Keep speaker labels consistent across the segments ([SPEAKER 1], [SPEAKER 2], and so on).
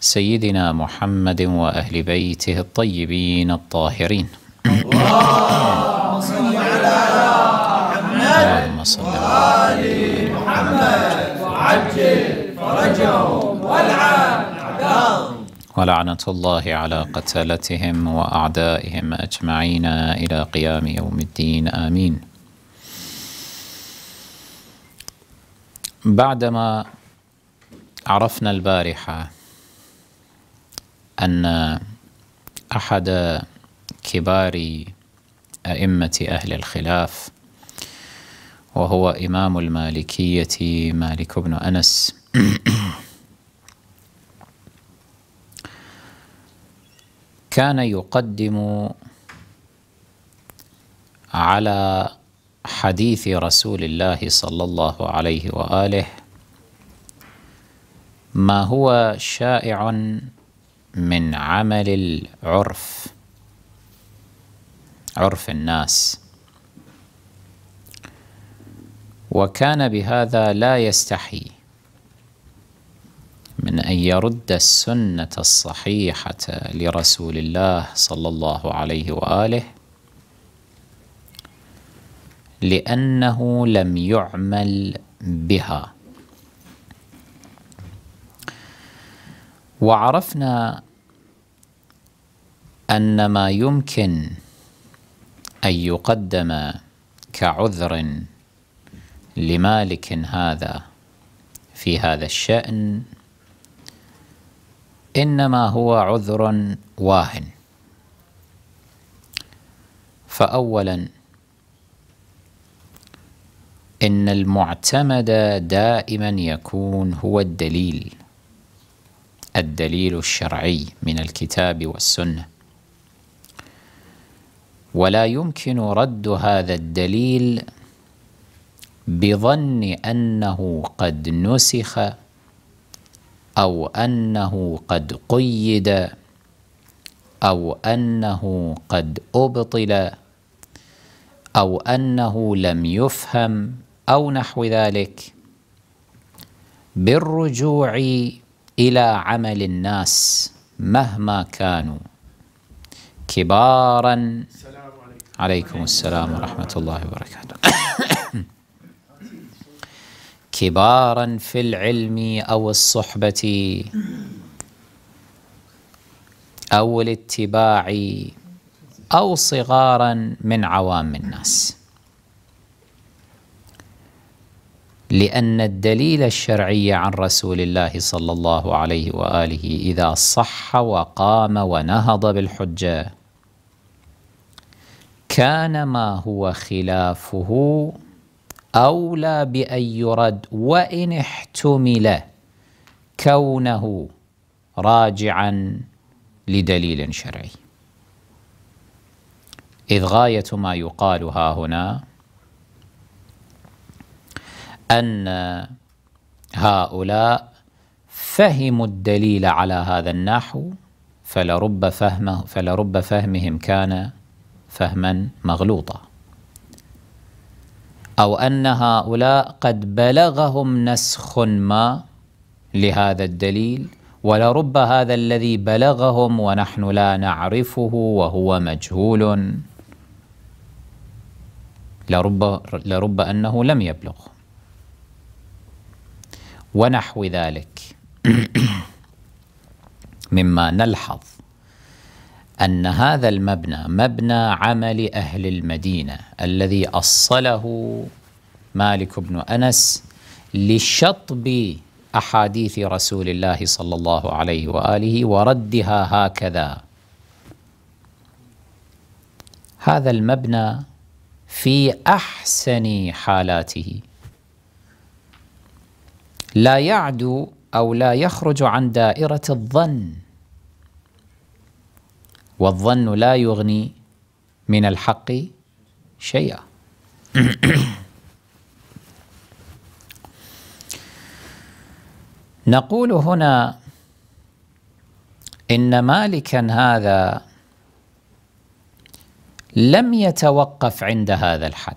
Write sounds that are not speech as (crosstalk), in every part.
[SPEAKER 1] سيدنا محمد وأهل بيته الطيبين الطاهرين اللهم صل على محمد وآل محمد وعجل فرجهم والعن ولعنة الله على قتلتهم وأعدائهم أجمعين إلى قيام يوم الدين آمين بعدما عرفنا البارحة أن أحد كبار أئمة أهل الخلاف وهو إمام المالكية مالك بن أنس (clears throat) كان يقدم على حديث رسول الله صلى الله عليه وآله ما هو شائع من عمل العرف عرف الناس وكان بهذا لا يستحي من أن يرد السنة الصحيحة لرسول الله صلى الله عليه وآله لأنه لم يعمل بها وعرفنا أن ما يمكن أن يقدم كعذر لمالك هذا في هذا الشأن إنما هو عذر واهن فأولا إن المعتمد دائما يكون هو الدليل الدليل الشرعي من الكتاب والسنة ولا يمكن رد هذا الدليل بظن أنه قد نسخ أو أنه قد قيد أو أنه قد أبطل أو أنه لم يفهم أو نحو ذلك بالرجوع إلى عمل الناس مهما كانوا كبارا السلام عليكم. عليكم السلام ورحمة الله وبركاته (coughs) كبارا في العلم أو الصحبة أو الاتباع أو صغارا من عوام الناس لأن الدليل الشرعي عن رسول الله صلى الله عليه وآله إذا صح وقام ونهض بالحجة كان ما هو خلافه أولى بأن يرد وإن احتمل كونه راجعا لدليل شرعي إذ غاية ما يقال ها هنا أن هؤلاء فهموا الدليل على هذا النحو فلرب فهمه فلرب فهمهم كان فهما مغلوطا أو أن هؤلاء قد بلغهم نسخ ما لهذا الدليل ولرب هذا الذي بلغهم ونحن لا نعرفه وهو مجهول لرب, لرب أنه لم يبلغهم ونحو ذلك (coughs) مما نلحظ أن هذا المبنى مبنى عمل أهل المدينة الذي أصله مالك بن أنس لشطب أحاديث رسول الله صلى الله عليه وآله وردها هكذا هذا المبنى في أحسن حالاته لا يعدو أو لا يخرج عن دائرة الظن والظن لا يغني من الحق شيئا (clears throat) نقول هنا إن مالكا هذا لم يتوقف عند هذا الحد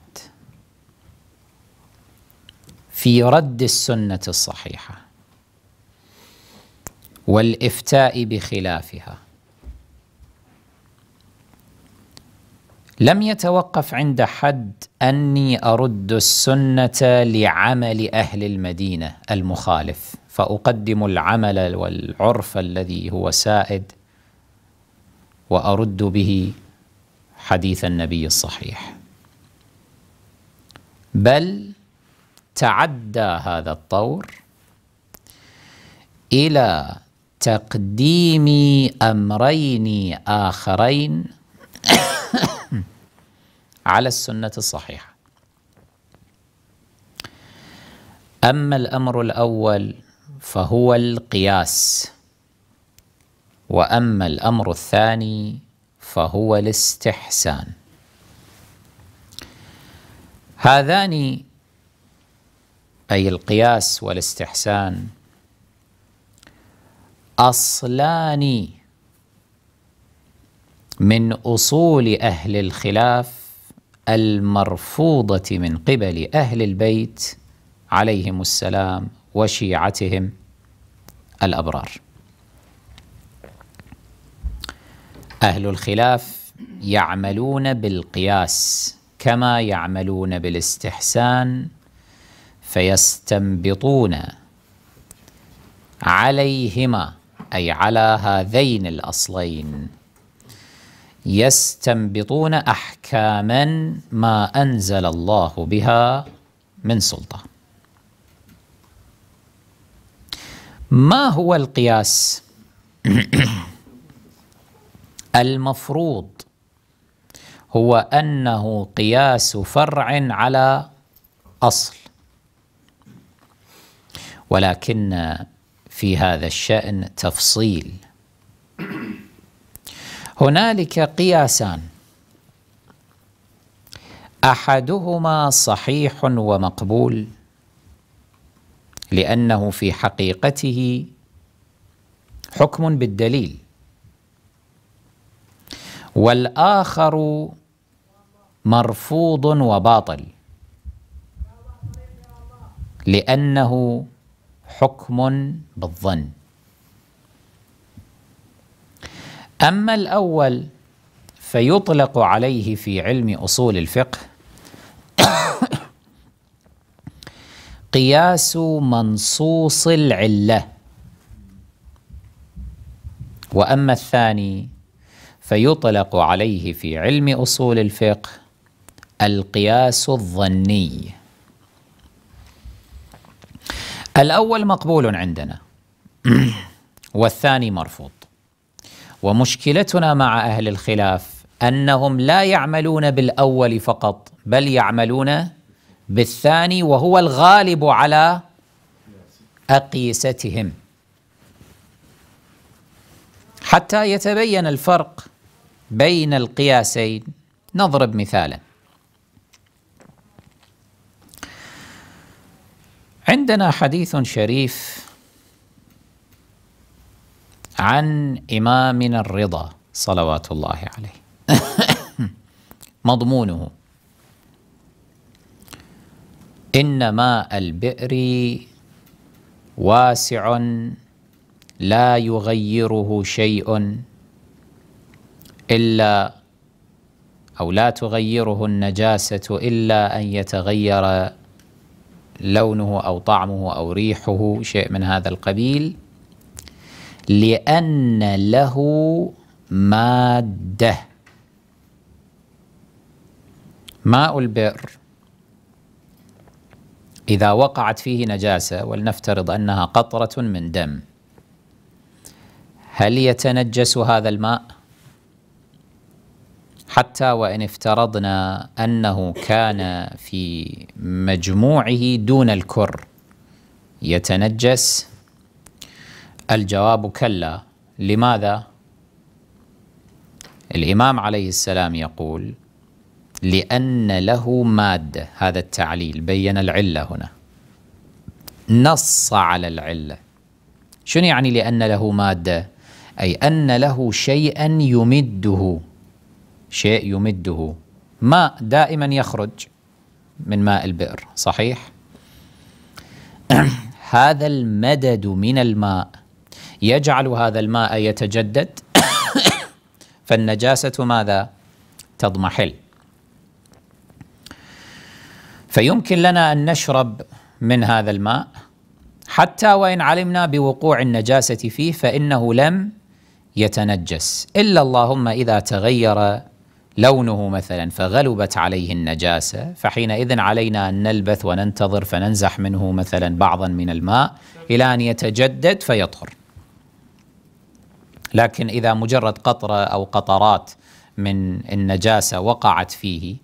[SPEAKER 1] في رد السنة الصحيحة والإفتاء بخلافها لم يتوقف عند حد أني أرد السنة لعمل أهل المدينة المخالف فأقدم العمل والعرف الذي هو سائد وأرد به حديث النبي الصحيح بل تعدى هذا الطور إلى تقديم أمرين آخرين (coughs) على السنة الصحيحة أما الأمر الأول فهو القياس وأما الأمر الثاني فهو الاستحسان هذان أي القياس والاستحسان أصلان من أصول أهل الخلاف المرفوضة من قبل أهل البيت عليهم السلام وشيعتهم الأبرار أهل الخلاف يعملون بالقياس كما يعملون بالاستحسان فيستنبطون عليهما أي على هذين الأصلين يستنبطون أحكاما ما أنزل الله بها من سلطة ما هو القياس؟ (clears throat) المفروض هو أنه قياس فرع على أصل ولكن في هذا الشأن تفصيل هنالك قياسان احدهما صحيح ومقبول لانه في حقيقته حكم بالدليل والاخر مرفوض وباطل لانه حكم بالظن أما الأول فيطلق عليه في علم أصول الفقه (coughs) قياس منصوص العلة وأما الثاني فيطلق عليه في علم أصول الفقه القياس الظني الأول مقبول عندنا والثاني مرفوض ومشكلتنا مع أهل الخلاف أنهم لا يعملون بالأول فقط بل يعملون بالثاني وهو الغالب على أقيستهم حتى يتبين الفرق بين القياسين نضرب مثالاً عندنا حديث شريف عن إمامنا الرضا صلوات الله عليه (coughs) مضمونه إن ماء البئر واسع لا يغيره شيء إلا أو لا تغيره النجاسة إلا أن يتغير لونه أو طعمه أو ريحه شيء من هذا القبيل لأن له مادة ماء البئر إذا وقعت فيه نجاسة ولنفترض أنها قطرة من دم هل يتنجس هذا الماء؟ حتى وان افترضنا انه كان في مجموعه دون الكر يتنجس الجواب كلا لماذا الامام عليه السلام يقول لان له ماده هذا التعليل بين العله هنا نص على العله شنو يعني لان له ماده اي ان له شيئا يمده شيء يمده ماء دائما يخرج من ماء البئر صحيح (clears throat) هذا المدد من الماء يجعل هذا الماء يتجدد (clears throat) فالنجاسة ماذا تضمحل فيمكن لنا أن نشرب من هذا الماء حتى وإن علمنا بوقوع النجاسة فيه فإنه لم يتنجس إلا اللهم إذا تغير لونه مثلا فغلبت عليه النجاسه فحينئذ علينا ان نلبث وننتظر فننزح منه مثلا بعضا من الماء الى ان يتجدد فيطهر. لكن اذا مجرد قطره او قطرات من النجاسه وقعت فيه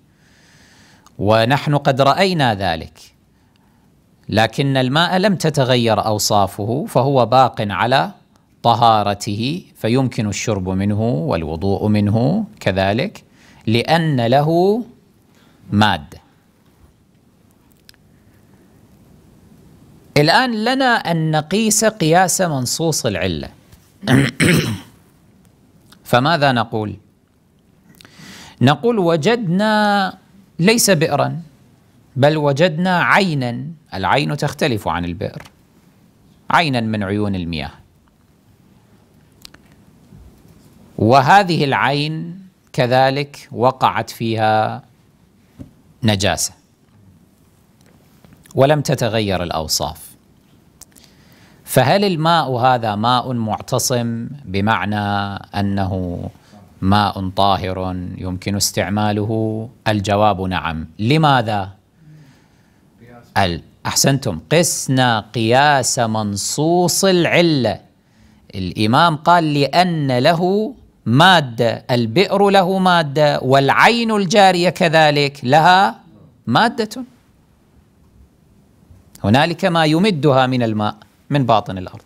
[SPEAKER 1] ونحن قد راينا ذلك لكن الماء لم تتغير اوصافه فهو باق على طهارته فيمكن الشرب منه والوضوء منه كذلك لأن له مادة الآن لنا أن نقيس قياس منصوص العلة (coughs) فماذا نقول؟ نقول وجدنا ليس بئرا بل وجدنا عينا العين تختلف عن البئر عينا من عيون المياه وهذه العين كذلك وقعت فيها نجاسه ولم تتغير الاوصاف فهل الماء هذا ماء معتصم بمعنى انه ماء طاهر يمكن استعماله الجواب نعم لماذا احسنتم قسنا قياس منصوص العله الامام قال لان له ماده البئر له ماده والعين الجاريه كذلك لها ماده هنالك ما يمدها من الماء من باطن الارض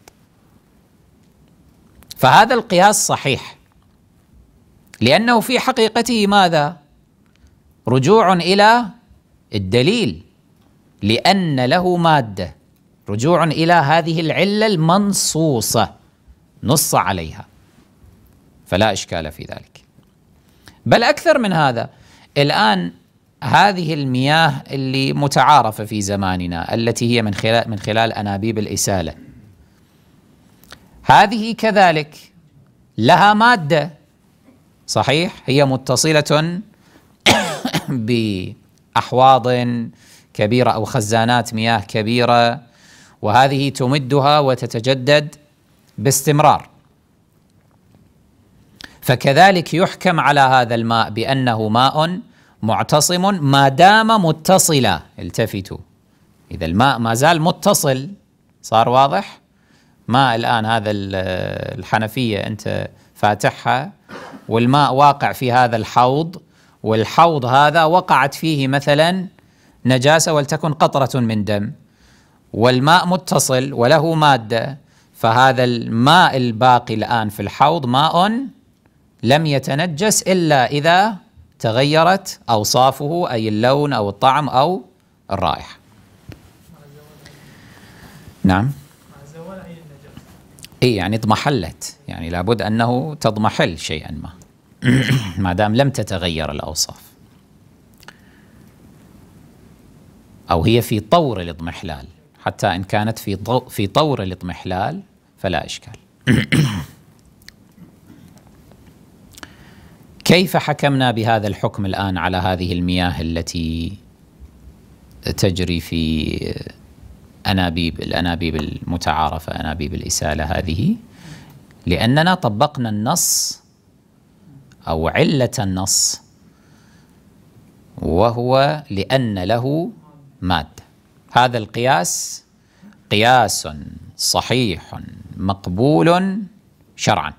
[SPEAKER 1] فهذا القياس صحيح لانه في حقيقته ماذا رجوع الى الدليل لان له ماده رجوع الى هذه العله المنصوصه نص عليها فلا اشكال في ذلك. بل اكثر من هذا الان هذه المياه اللي متعارفه في زماننا التي هي من خلال من خلال انابيب الاساله. هذه كذلك لها ماده صحيح هي متصله (coughs) باحواض كبيره او خزانات مياه كبيره وهذه تمدها وتتجدد باستمرار. فكذلك يحكم على هذا الماء بأنه ماء معتصم ما دام متصلا التفتوا إذا الماء ما زال متصل صار واضح ما الآن هذا الحنفية أنت فاتحها والماء واقع في هذا الحوض والحوض هذا وقعت فيه مثلا نجاسة ولتكن قطرة من دم والماء متصل وله مادة فهذا الماء الباقي الآن في الحوض ماء لم يتنجس إلا إذا تغيرت أوصافه أي اللون أو الطعم أو الرائحة نعم اي يعني اضمحلت يعني لابد انه تضمحل شيئا ما (clears throat) ما دام لم تتغير الاوصاف او هي في طور الاضمحلال حتى ان كانت في في طور الاضمحلال فلا اشكال (clears throat) كيف حكمنا بهذا الحكم الآن على هذه المياه التي تجري في أنابيب الأنابيب المتعارفة أنابيب الإسالة هذه لأننا طبقنا النص أو علة النص وهو لأن له مادة هذا القياس قياس صحيح مقبول شرعا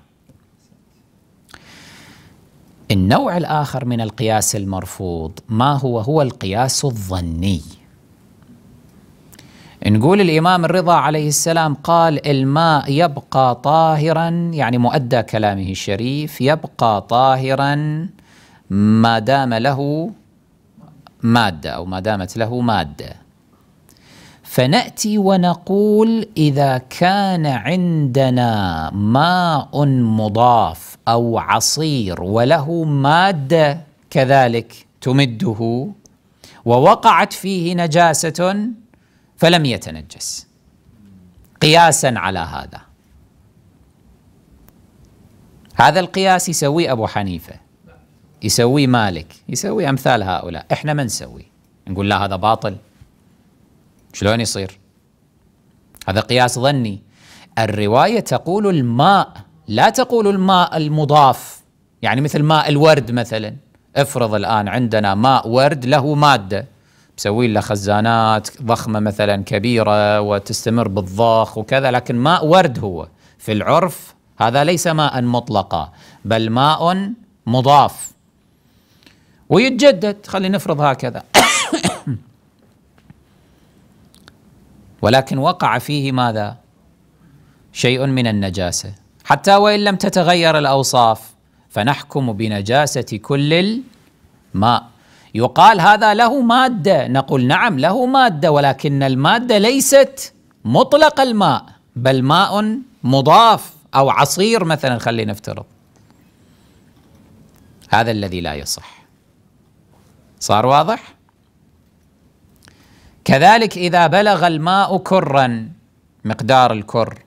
[SPEAKER 1] النوع الآخر من القياس المرفوض ما هو هو القياس الظني نقول الإمام الرضا عليه السلام قال الماء يبقى طاهرا يعني مؤدى كلامه الشريف يبقى طاهرا ما دام له مادة أو ما دامت له مادة فناتي ونقول اذا كان عندنا ماء مضاف او عصير وله ماده كذلك تمده ووقعت فيه نجاسه فلم يتنجس قياسا على هذا هذا القياس يسويه ابو حنيفه يسويه مالك يسوي امثال هؤلاء احنا ما نسوي نقول لا هذا باطل شلون يصير هذا قياس ظني الرواية تقول الماء لا تقول الماء المضاف يعني مثل ماء الورد مثلا افرض الآن عندنا ماء ورد له مادة مسوي له خزانات ضخمة مثلا كبيرة وتستمر بالضخ وكذا لكن ماء ورد هو في العرف هذا ليس ماء مطلقا بل ماء مضاف ويتجدد خلينا نفرض هكذا (coughs) ولكن وقع فيه ماذا؟ شيء من النجاسة حتى وإن لم تتغير الأوصاف فنحكم بنجاسة كل الماء يقال هذا له مادة نقول نعم له مادة ولكن المادة ليست مطلق الماء بل ماء مضاف أو عصير مثلا خلينا نفترض هذا الذي لا يصح صار واضح؟ كذلك اذا بلغ الماء كرا مقدار الكر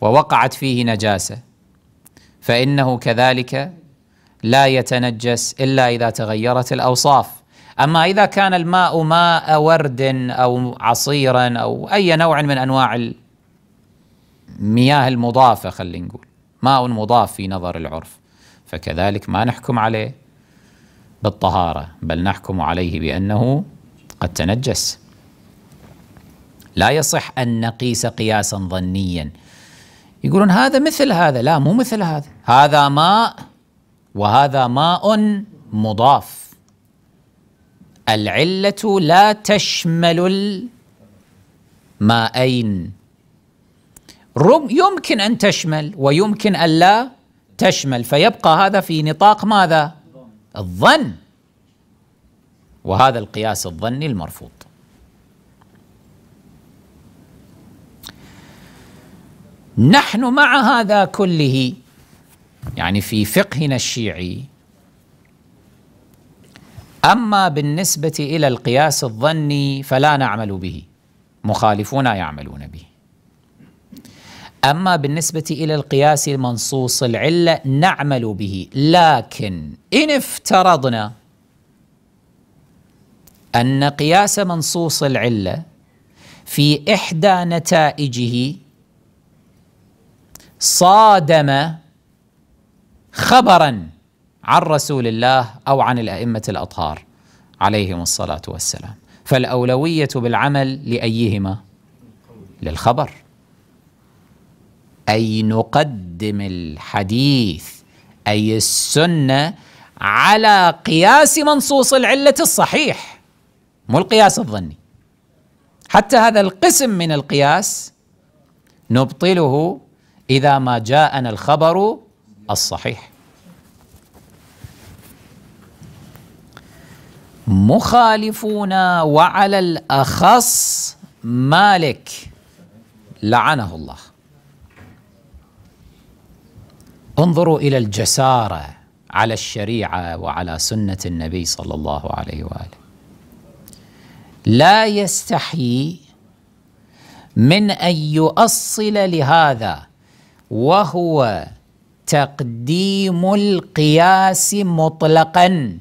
[SPEAKER 1] ووقعت فيه نجاسه فانه كذلك لا يتنجس الا اذا تغيرت الاوصاف اما اذا كان الماء ماء ورد او عصيرا او اي نوع من انواع المياه المضافه خلينا نقول ماء مضاف في نظر العرف فكذلك ما نحكم عليه بالطهاره بل نحكم عليه بانه قد تنجس لا يصح أن نقيس قياسا ظنيا يقولون هذا مثل هذا لا مو مثل هذا هذا ماء وهذا ماء مضاف العلة لا تشمل الماءين يمكن أن تشمل ويمكن أن لا تشمل فيبقى هذا في نطاق ماذا؟ الظن وهذا القياس الظني المرفوض نحن مع هذا كله يعني في فقهنا الشيعي أما بالنسبة إلى القياس الظني فلا نعمل به مخالفون يعملون به أما بالنسبة إلى القياس المنصوص العلة نعمل به لكن إن افترضنا أن قياس منصوص العلة في إحدى نتائجه صادم خبرا عن رسول الله أو عن الأئمة الأطهار عليهم الصلاة والسلام فالأولوية بالعمل لأيهما للخبر أي نقدم الحديث أي السنة على قياس منصوص العلة الصحيح مو القياس الظني حتى هذا القسم من القياس نبطله اذا ما جاءنا الخبر الصحيح مخالفون وعلى الاخص مالك لعنه الله انظروا الى الجساره على الشريعه وعلى سنه النبي صلى الله عليه واله لا يستحي من أن يؤصل لهذا وهو تقديم القياس مطلقا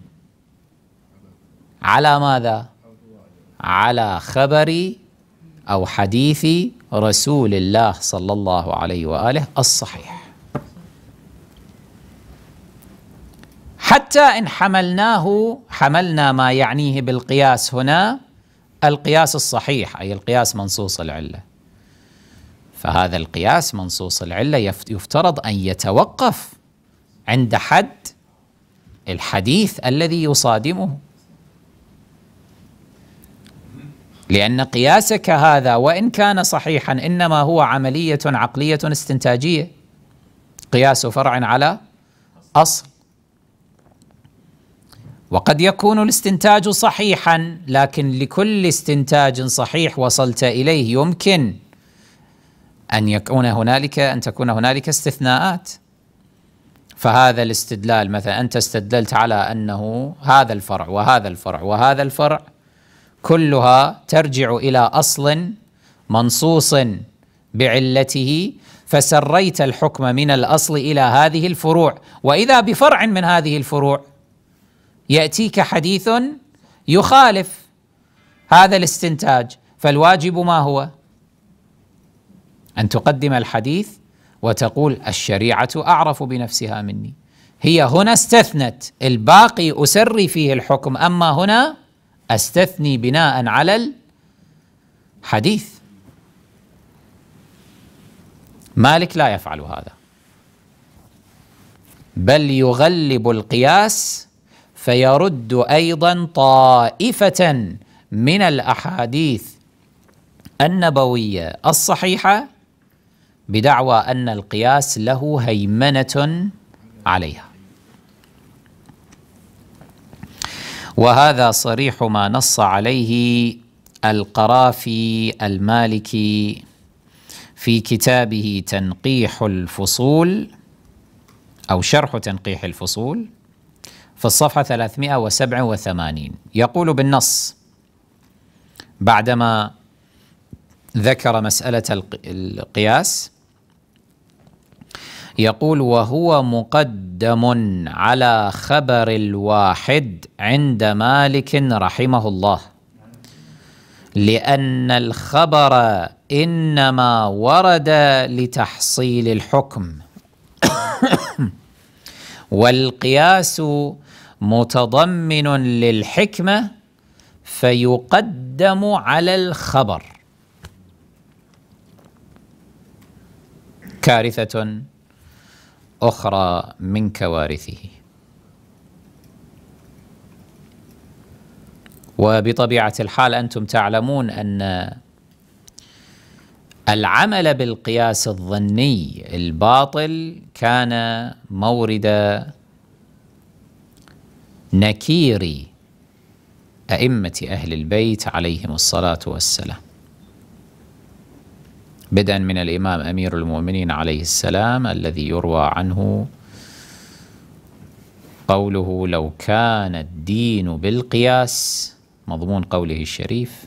[SPEAKER 1] على ماذا؟ على خبر أو حديث رسول الله صلى الله عليه وآله الصحيح حتى إن حملناه حملنا ما يعنيه بالقياس هنا القياس الصحيح أي القياس منصوص العلة فهذا القياس منصوص العلة يفترض أن يتوقف عند حد الحديث الذي يصادمه لأن قياسك هذا وإن كان صحيحا إنما هو عملية عقلية استنتاجية قياس فرع على أصل وقد يكون الاستنتاج صحيحا لكن لكل استنتاج صحيح وصلت اليه يمكن ان يكون هنالك ان تكون هنالك استثناءات فهذا الاستدلال مثلا انت استدللت على انه هذا الفرع وهذا الفرع وهذا الفرع كلها ترجع الى اصل منصوص بعلته فسريت الحكم من الاصل الى هذه الفروع واذا بفرع من هذه الفروع ياتيك حديث يخالف هذا الاستنتاج فالواجب ما هو ان تقدم الحديث وتقول الشريعه اعرف بنفسها مني هي هنا استثنت الباقي اسري فيه الحكم اما هنا استثني بناء على الحديث مالك لا يفعل هذا بل يغلب القياس فيرد ايضا طائفه من الاحاديث النبويه الصحيحه بدعوى ان القياس له هيمنه عليها وهذا صريح ما نص عليه القرافي المالكي في كتابه تنقيح الفصول او شرح تنقيح الفصول في الصفحة 387 يقول بالنص بعدما ذكر مسألة القياس يقول وهو مقدم على خبر الواحد عند مالك رحمه الله لأن الخبر إنما ورد لتحصيل الحكم والقياس متضمن للحكمة فيقدم على الخبر كارثة أخرى من كوارثه وبطبيعة الحال أنتم تعلمون أن العمل بالقياس الظني الباطل كان مورد نكير أئمة أهل البيت عليهم الصلاة والسلام بدءا من الإمام أمير المؤمنين عليه السلام الذي يروى عنه قوله لو كان الدين بالقياس مضمون قوله الشريف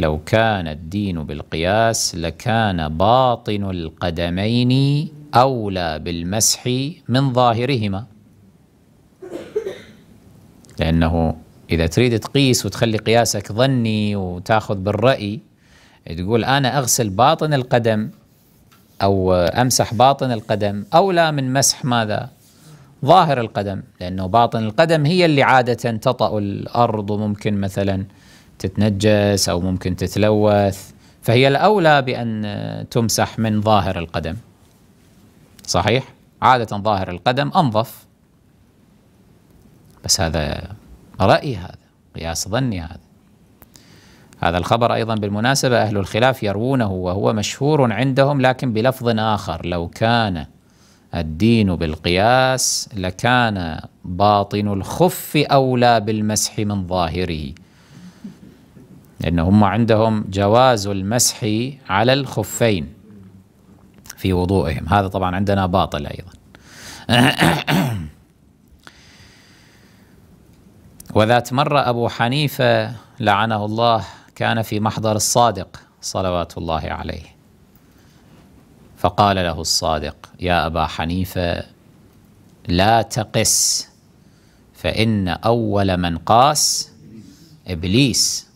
[SPEAKER 1] لو كان الدين بالقياس لكان باطن القدمين أولى بالمسح من ظاهرهما لأنه إذا تريد تقيس وتخلي قياسك ظني وتاخذ بالرأي تقول أنا أغسل باطن القدم أو أمسح باطن القدم أولى من مسح ماذا؟ ظاهر القدم لأنه باطن القدم هي اللي عادة تطأ الأرض وممكن مثلا تتنجس أو ممكن تتلوث فهي الأولى بأن تمسح من ظاهر القدم صحيح؟ عادة ظاهر القدم أنظف بس هذا رأيي هذا قياس ظني هذا هذا الخبر أيضا بالمناسبة أهل الخلاف يروونه وهو مشهور عندهم لكن بلفظ آخر لو كان الدين بالقياس لكان باطن الخف أولى بالمسح من ظاهره لأن هم عندهم جواز المسح على الخفين في وضوئهم هذا طبعا عندنا باطل أيضا (coughs) وذات مرة أبو حنيفة لعنه الله كان في محضر الصادق صلوات الله عليه فقال له الصادق يا أبا حنيفة لا تقس فإن أول من قاس إبليس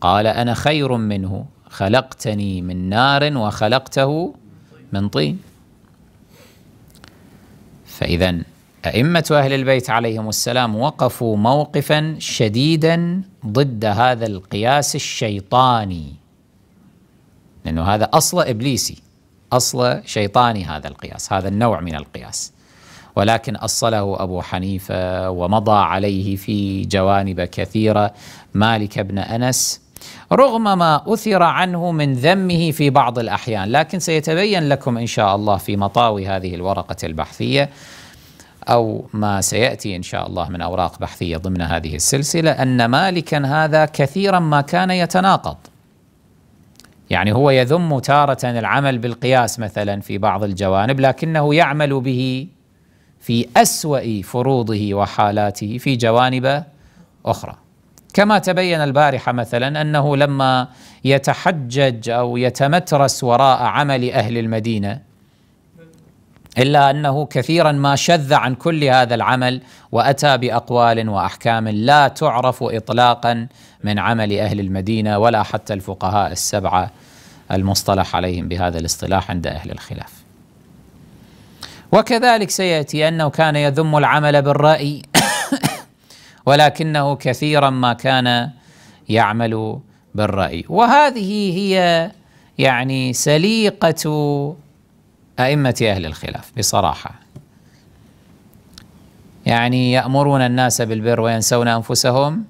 [SPEAKER 1] قال أنا خير منه خلقتني من نار وخلقته من طين فإذا أئمة أهل البيت عليهم السلام وقفوا موقفا شديدا ضد هذا القياس الشيطاني لأنه هذا أصل إبليسي أصل شيطاني هذا القياس هذا النوع من القياس ولكن أصله أبو حنيفة ومضى عليه في جوانب كثيرة مالك بن أنس رغم ما أثر عنه من ذمه في بعض الأحيان لكن سيتبين لكم إن شاء الله في مطاوي هذه الورقة البحثية أو ما سيأتي إن شاء الله من أوراق بحثية ضمن هذه السلسلة أن مالكا هذا كثيرا ما كان يتناقض يعني هو يذم تارة العمل بالقياس مثلا في بعض الجوانب لكنه يعمل به في أسوأ فروضه وحالاته في جوانب أخرى كما تبين البارحة مثلا أنه لما يتحجج أو يتمترس وراء عمل أهل المدينة الا انه كثيرا ما شذ عن كل هذا العمل واتى باقوال واحكام لا تعرف اطلاقا من عمل اهل المدينه ولا حتى الفقهاء السبعه المصطلح عليهم بهذا الاصطلاح عند اهل الخلاف. وكذلك سياتي انه كان يذم العمل بالراي ولكنه كثيرا ما كان يعمل بالراي وهذه هي يعني سليقه أئمة أهل الخلاف بصراحة يعني يأمرون الناس بالبر وينسون أنفسهم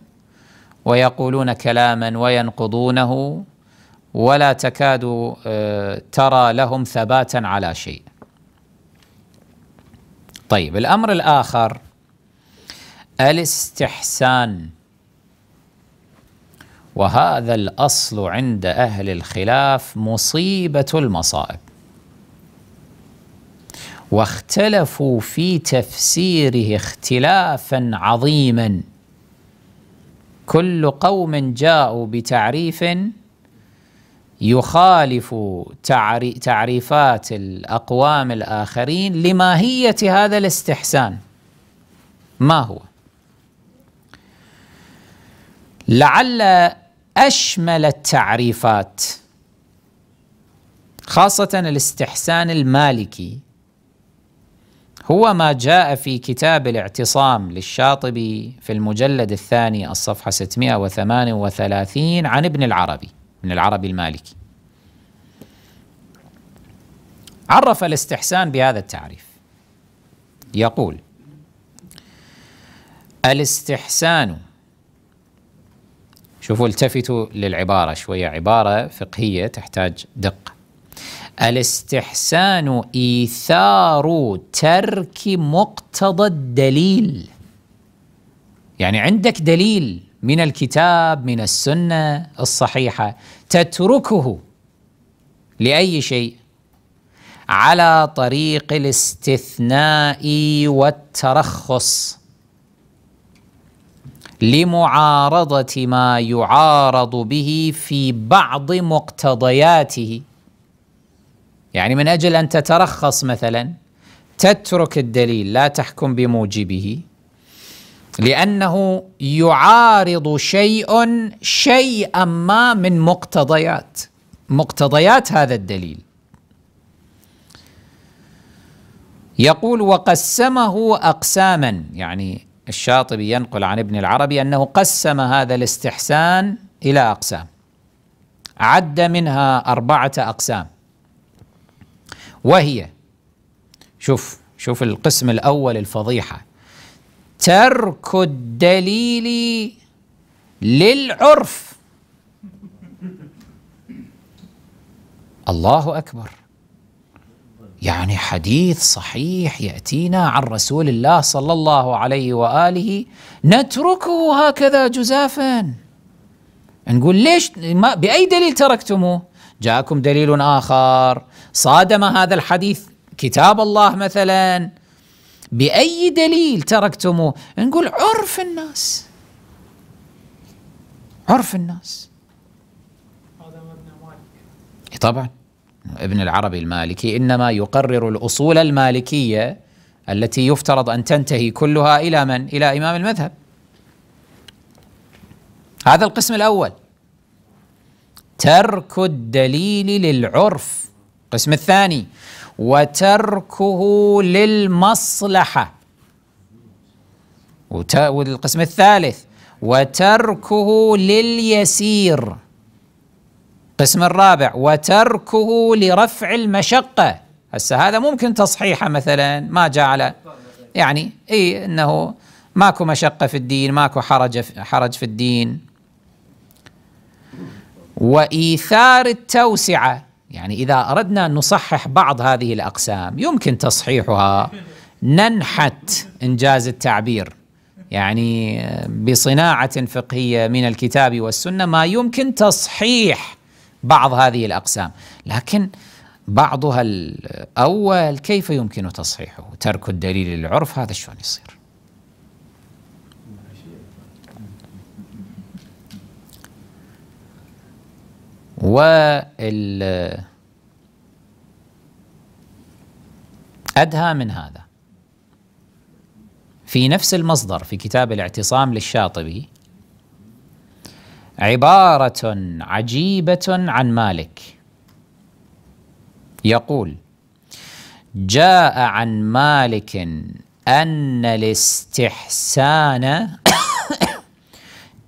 [SPEAKER 1] ويقولون كلاما وينقضونه ولا تكاد آه، ترى لهم ثباتا على شيء طيب الأمر الآخر الاستحسان وهذا الأصل عند أهل الخلاف مصيبة المصائب واختلفوا في تفسيره اختلافا عظيما كل قوم جاءوا بتعريف يخالف تعريفات الأقوام الآخرين لماهية هذا الاستحسان ما هو؟ لعل أشمل التعريفات خاصة الاستحسان المالكي هو ما جاء في كتاب الاعتصام للشاطبي في المجلد الثاني الصفحة 638 عن ابن العربي ابن العربي المالكي عرف الاستحسان بهذا التعريف يقول الاستحسان شوفوا التفتوا للعبارة شوية عبارة فقهية تحتاج دقة الاستحسان إيثار ترك مقتضى الدليل يعني عندك دليل من الكتاب من السنة الصحيحة تتركه لأي شيء على طريق الاستثناء والترخص لمعارضة ما يعارض به في بعض مقتضياته يعني من اجل ان تترخص مثلا تترك الدليل لا تحكم بموجبه لانه يعارض شيء شيئا ما من مقتضيات مقتضيات هذا الدليل يقول وقسمه اقساما يعني الشاطبي ينقل عن ابن العربي انه قسم هذا الاستحسان الى اقسام عد منها اربعه اقسام وهي شوف شوف القسم الأول الفضيحة ترك الدليل للعرف الله أكبر يعني حديث صحيح يأتينا عن رسول الله صلى الله عليه وآله نتركه هكذا جزافا نقول ليش ما بأي دليل تركتموه جاءكم دليل آخر صادم هذا الحديث كتاب الله مثلا بأي دليل تركتموه نقول عرف الناس عرف الناس طبعا ابن العربي المالكي إنما يقرر الأصول المالكية التي يفترض أن تنتهي كلها إلى من؟ إلى إمام المذهب هذا القسم الأول ترك الدليل للعرف قسم الثاني وتركه للمصلحة والقسم الثالث وتركه لليسير القسم الرابع وتركه لرفع المشقة هسه هذا ممكن تصحيحه مثلا ما جعل يعني اي انه ماكو مشقة في الدين ماكو حرج حرج في الدين وإيثار التوسعة يعني إذا أردنا أن نصحح بعض هذه الأقسام يمكن تصحيحها ننحت إنجاز التعبير يعني بصناعة فقهية من الكتاب والسنة ما يمكن تصحيح بعض هذه الأقسام لكن بعضها الأول كيف يمكن تصحيحه ترك الدليل للعرف هذا شلون يصير وال أدهى من هذا في نفس المصدر في كتاب الاعتصام للشاطبي عبارة عجيبة عن مالك يقول جاء عن مالك أن الاستحسان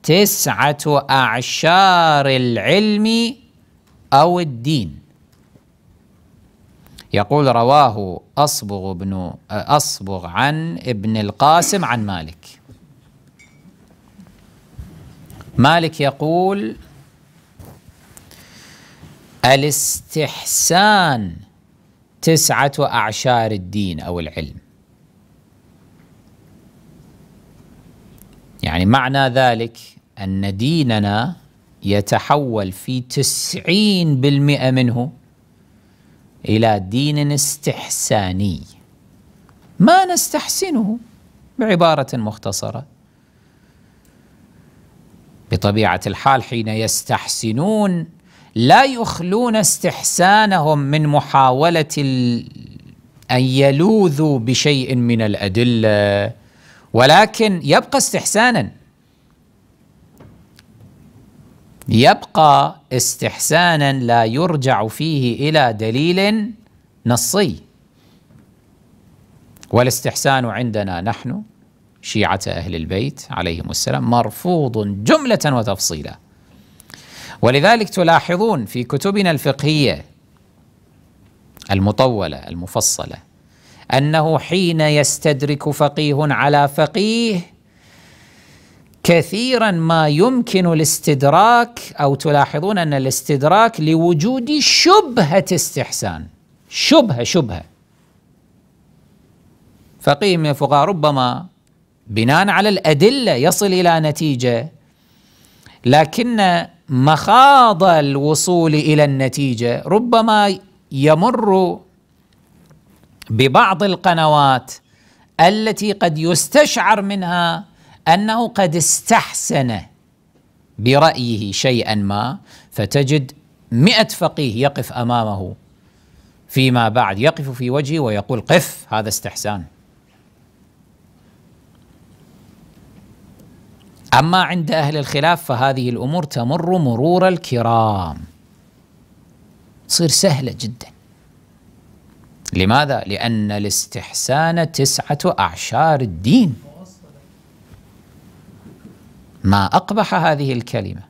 [SPEAKER 1] تسعة أعشار العلم أو الدين يقول رواه أصبغ, بن أصبغ عن ابن القاسم عن مالك مالك يقول الاستحسان تسعة أعشار الدين أو العلم يعني معنى ذلك أن ديننا يتحول في تسعين بالمئة منه إلى دين استحساني ما نستحسنه بعبارة مختصرة بطبيعة الحال حين يستحسنون لا يخلون استحسانهم من محاولة أن يلوذوا بشيء من الأدلة ولكن يبقى استحسانا يبقى استحسانا لا يرجع فيه الى دليل نصي والاستحسان عندنا نحن شيعه اهل البيت عليهم السلام مرفوض جمله وتفصيلا ولذلك تلاحظون في كتبنا الفقهيه المطوله المفصله انه حين يستدرك فقيه على فقيه كثيرا ما يمكن الاستدراك او تلاحظون ان الاستدراك لوجود شبهه استحسان شبهه شبهه فقيم يا فقهاء ربما بناء على الادله يصل الى نتيجه لكن مخاض الوصول الى النتيجه ربما يمر ببعض القنوات التي قد يستشعر منها انه قد استحسن برايه شيئا ما فتجد مئة فقيه يقف امامه فيما بعد يقف في وجهه ويقول قف هذا استحسان اما عند اهل الخلاف فهذه الامور تمر مرور الكرام تصير سهله جدا لماذا لان الاستحسان تسعه اعشار الدين ما أقبح هذه الكلمة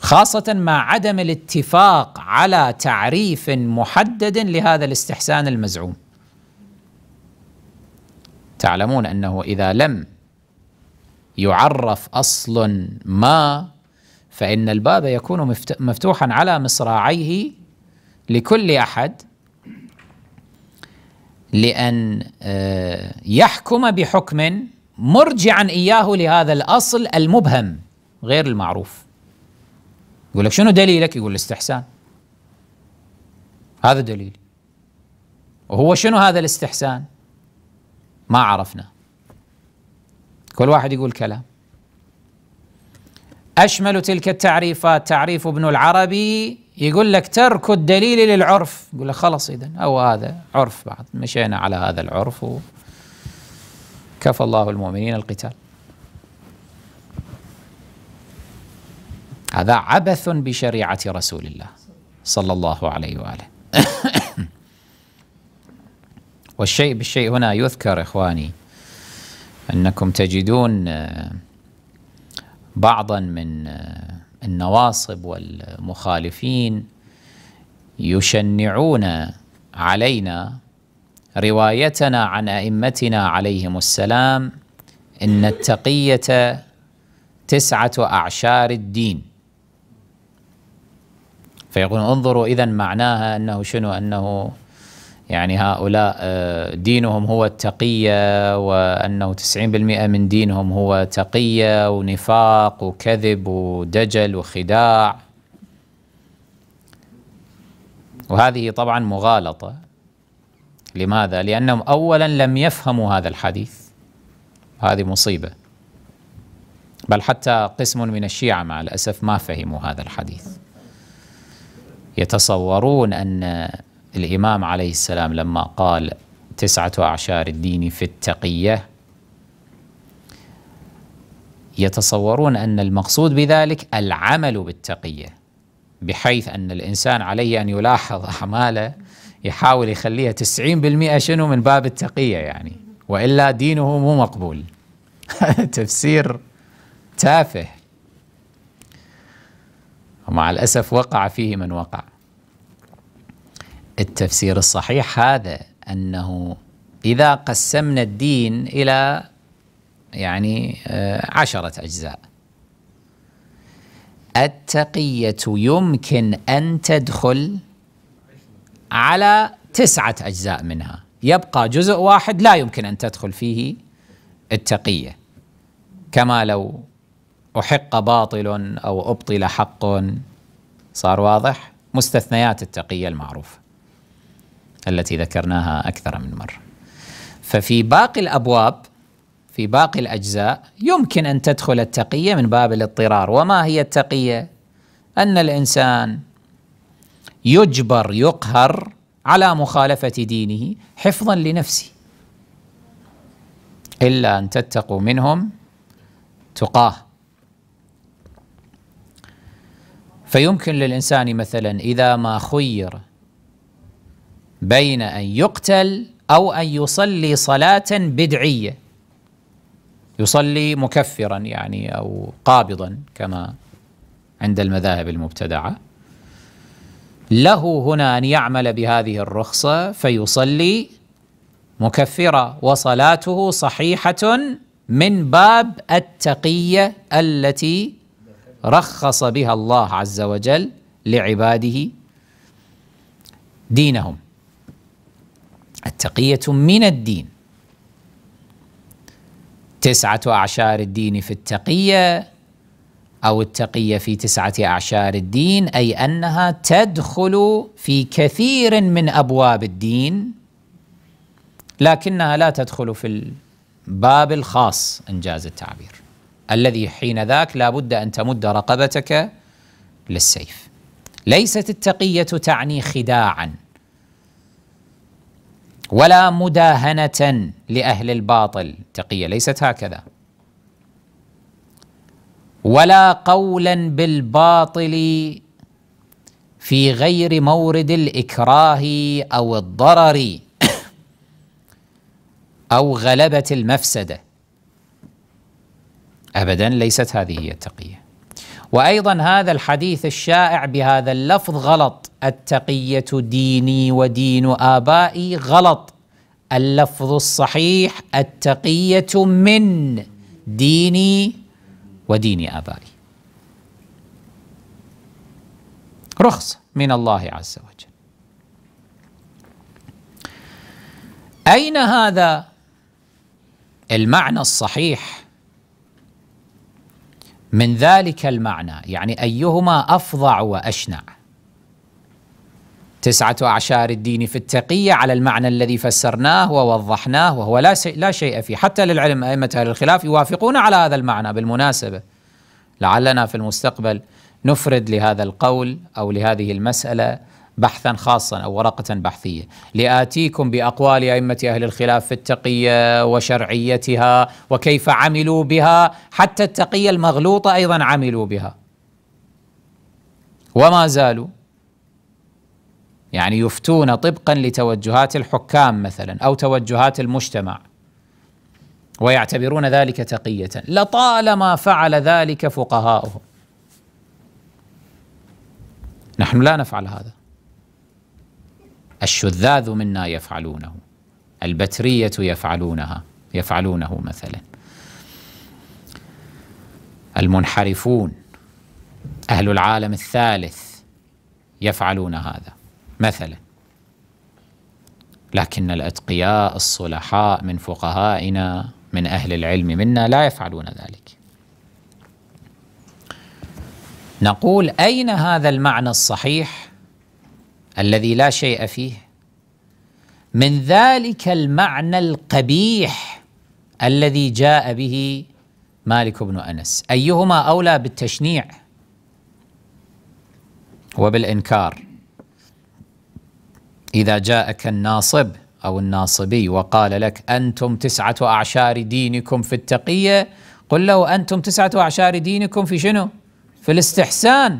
[SPEAKER 1] خاصة مع عدم الاتفاق على تعريف محدد لهذا الاستحسان المزعوم تعلمون أنه إذا لم يعرف أصل ما فإن الباب يكون مفتوحا على مصراعيه لكل أحد لأن آه، يحكم بحكم مرجعا إياه لهذا الأصل المبهم غير المعروف يقول لك شنو دليلك يقول الاستحسان هذا دليل وهو شنو هذا الاستحسان ما عرفنا كل واحد يقول كلام أشمل تلك التعريفات تعريف ابن العربي يقول لك ترك الدليل للعرف يقول لك خلاص إذا أو هذا عرف بعد مشينا على هذا العرف وكفى الله المؤمنين القتال هذا عبث بشريعة رسول الله صلى الله عليه وآله (coughs) والشيء بالشيء هنا يذكر إخواني أنكم تجدون آه، بعضا من آه، النواصب والمخالفين يشنعون علينا روايتنا عن أئمتنا عليهم السلام إن التقية تسعة أعشار الدين فيقول انظروا إذا معناها أنه شنو أنه يعني هؤلاء آه، دينهم هو التقية وأنه 90% من دينهم هو تقية ونفاق وكذب ودجل وخداع وهذه طبعا مغالطة لماذا؟ لأنهم أولا لم يفهموا هذا الحديث هذه مصيبة بل حتى قسم من الشيعة مع الأسف ما فهموا هذا الحديث يتصورون أن الإمام عليه السلام لما قال تسعة أعشار الدين في التقية يتصورون أن المقصود بذلك العمل بالتقية بحيث أن الإنسان عليه أن يلاحظ أعماله يحاول يخليها 90% شنو من باب التقية يعني وإلا دينه مو مقبول (laughs) تفسير تافه ومع الأسف وقع فيه من وقع التفسير الصحيح هذا أنه إذا قسمنا الدين إلى يعني آه، عشرة أجزاء التقية يمكن أن تدخل على تسعة أجزاء منها يبقى جزء واحد لا يمكن أن تدخل فيه التقية كما لو أحق باطل أو أبطل حق صار واضح مستثنيات التقية المعروفة التي ذكرناها أكثر من مرة ففي باقي الأبواب في باقي الأجزاء يمكن أن تدخل التقية من باب الاضطرار وما هي التقية؟ أن الإنسان يجبر يقهر على مخالفة دينه حفظا لنفسه إلا أن تتقوا منهم تقاه فيمكن للإنسان مثلا إذا ما خير بين أن يقتل أو أن يصلي صلاة بدعية يصلي مكفرا يعني أو قابضا كما عند المذاهب المبتدعة له هنا أن يعمل بهذه الرخصة فيصلي مكفرة وصلاته صحيحة من باب التقية التي رخص بها الله عز وجل لعباده دينهم التقية من الدين تسعة أعشار الدين في التقية أو التقية في تسعة أعشار الدين أي أنها تدخل في كثير من أبواب الدين لكنها لا تدخل في الباب الخاص إنجاز التعبير الذي حين ذاك لا بد أن تمد رقبتك للسيف ليست التقية تعني خداعاً ولا مداهنة لأهل الباطل تقية ليست هكذا ولا قولا بالباطل في غير مورد الإكراه أو الضرر (coughs) أو غلبة المفسدة أبدا ليست هذه هي التقية وأيضا هذا الحديث الشائع بهذا اللفظ غلط التقية ديني ودين آبائي غلط اللفظ الصحيح التقية من ديني ودين آبائي رخص من الله عز وجل أين هذا المعنى الصحيح من ذلك المعنى يعني أيهما أفظع وأشنع تسعة أعشار الدين في التقية على المعنى الذي فسرناه ووضحناه وهو لا, لا شيء فيه حتى للعلم أئمة أهل الخلاف يوافقون على هذا المعنى بالمناسبة لعلنا في المستقبل نفرد لهذا القول أو لهذه المسألة بحثا خاصا أو ورقة بحثية لآتيكم بأقوال أئمة أهل الخلاف في التقية وشرعيتها وكيف عملوا بها حتى التقية المغلوطة أيضا عملوا بها وما زالوا يعني يفتون طبقا لتوجهات الحكام مثلا او توجهات المجتمع ويعتبرون ذلك تقيه لطالما فعل ذلك فقهاؤهم نحن لا نفعل هذا الشذاذ منا يفعلونه البتريه يفعلونها يفعلونه مثلا المنحرفون اهل العالم الثالث يفعلون هذا مثلا لكن الأتقياء الصلحاء من فقهائنا من أهل العلم منا لا يفعلون ذلك نقول أين هذا المعنى الصحيح الذي لا شيء فيه من ذلك المعنى القبيح الذي جاء به مالك بن أنس أيهما أولى بالتشنيع وبالإنكار إذا جاءك الناصب أو الناصبي وقال لك أنتم تسعة أعشار دينكم في التقية قل له أنتم تسعة أعشار دينكم في شنو؟ في الاستحسان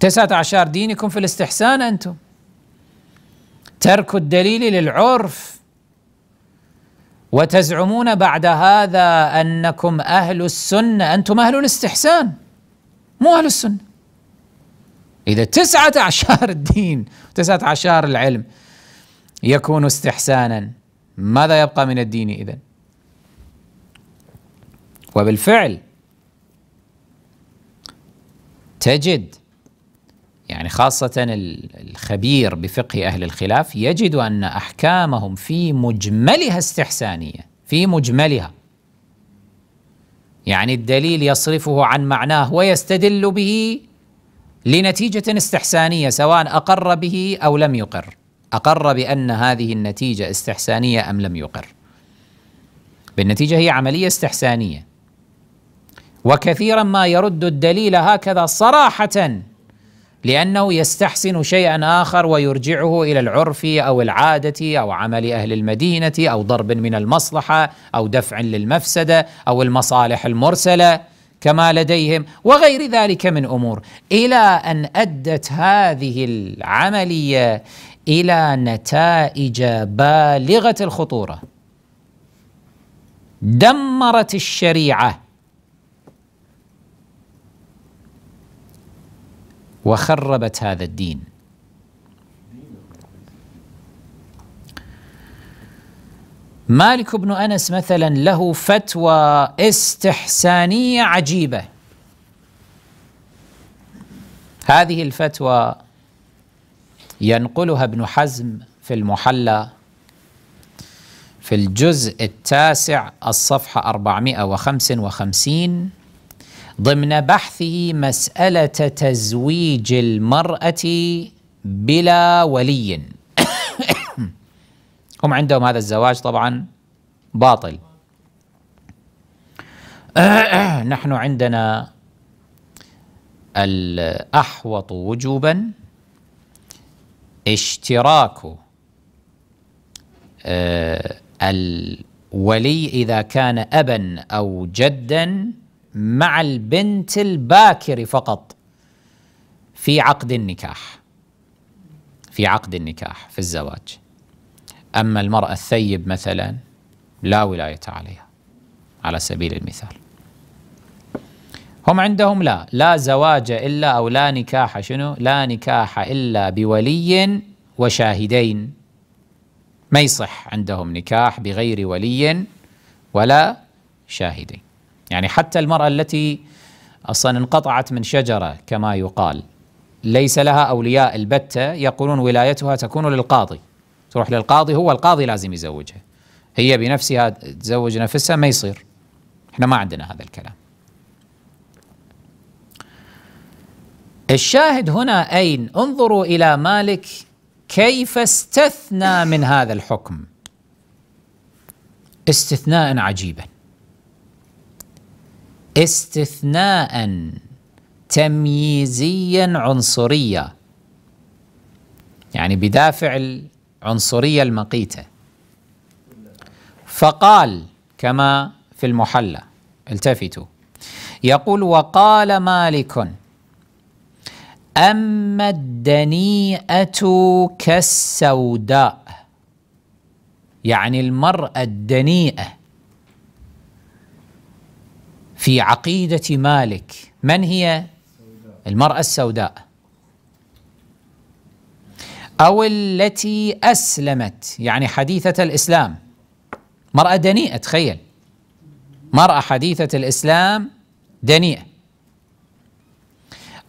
[SPEAKER 1] تسعة أعشار دينكم في الاستحسان أنتم ترك الدليل للعرف وتزعمون بعد هذا أنكم أهل السنة أنتم أهل الاستحسان مو أهل السنة إذا تسعة أعشار الدين تسعة أعشار العلم يكون استحسانا ماذا يبقى من الدين إذا وبالفعل تجد يعني خاصة الخبير بفقه أهل الخلاف يجد أن أحكامهم في مجملها استحسانية في مجملها يعني الدليل يصرفه عن معناه ويستدل به لنتيجة استحسانية سواء أقر به أو لم يقر أقر بأن هذه النتيجة استحسانية أم لم يقر بالنتيجة هي عملية استحسانية وكثيرا ما يرد الدليل هكذا صراحة لأنه يستحسن شيئا آخر ويرجعه إلى العرف أو العادة أو عمل أهل المدينة أو ضرب من المصلحة أو دفع للمفسدة أو المصالح المرسلة كما لديهم وغير ذلك من امور الى ان ادت هذه العمليه الى نتائج بالغه الخطوره دمرت الشريعه وخربت هذا الدين مالك بن انس مثلا له فتوى استحسانيه عجيبه هذه الفتوى ينقلها ابن حزم في المحلى في الجزء التاسع الصفحه 455 ضمن بحثه مساله تزويج المراه بلا ولي (coughs) هم عندهم هذا الزواج طبعا باطل (clears throat) نحن عندنا الأحوط وجوبا اشتراك آه، الولي إذا كان أبا أو جدا مع البنت الباكر فقط في عقد النكاح في عقد النكاح في الزواج أما المرأة الثيب مثلا لا ولاية عليها على سبيل المثال هم عندهم لا لا زواج إلا أو لا نكاح شنو لا نكاح إلا بولي وشاهدين ما يصح عندهم نكاح بغير ولي ولا شاهدين يعني حتى المرأة التي أصلا انقطعت من شجرة كما يقال ليس لها أولياء البتة يقولون ولايتها تكون للقاضي تروح للقاضي هو القاضي لازم يزوجها هي بنفسها تزوج نفسها ما يصير احنا ما عندنا هذا الكلام الشاهد هنا أين انظروا إلى مالك كيف استثنى من هذا الحكم استثناء عجيبا استثناء تمييزيا عنصريا يعني بدافع عنصرية المقيتة فقال كما في المحلى التفتوا يقول وقال مالك أما الدنيئة كالسوداء يعني المرأة الدنيئة في عقيدة مالك من هي؟ المرأة السوداء أو التي أسلمت يعني حديثة الإسلام مرأة دنيئة تخيل مرأة حديثة الإسلام دنيئة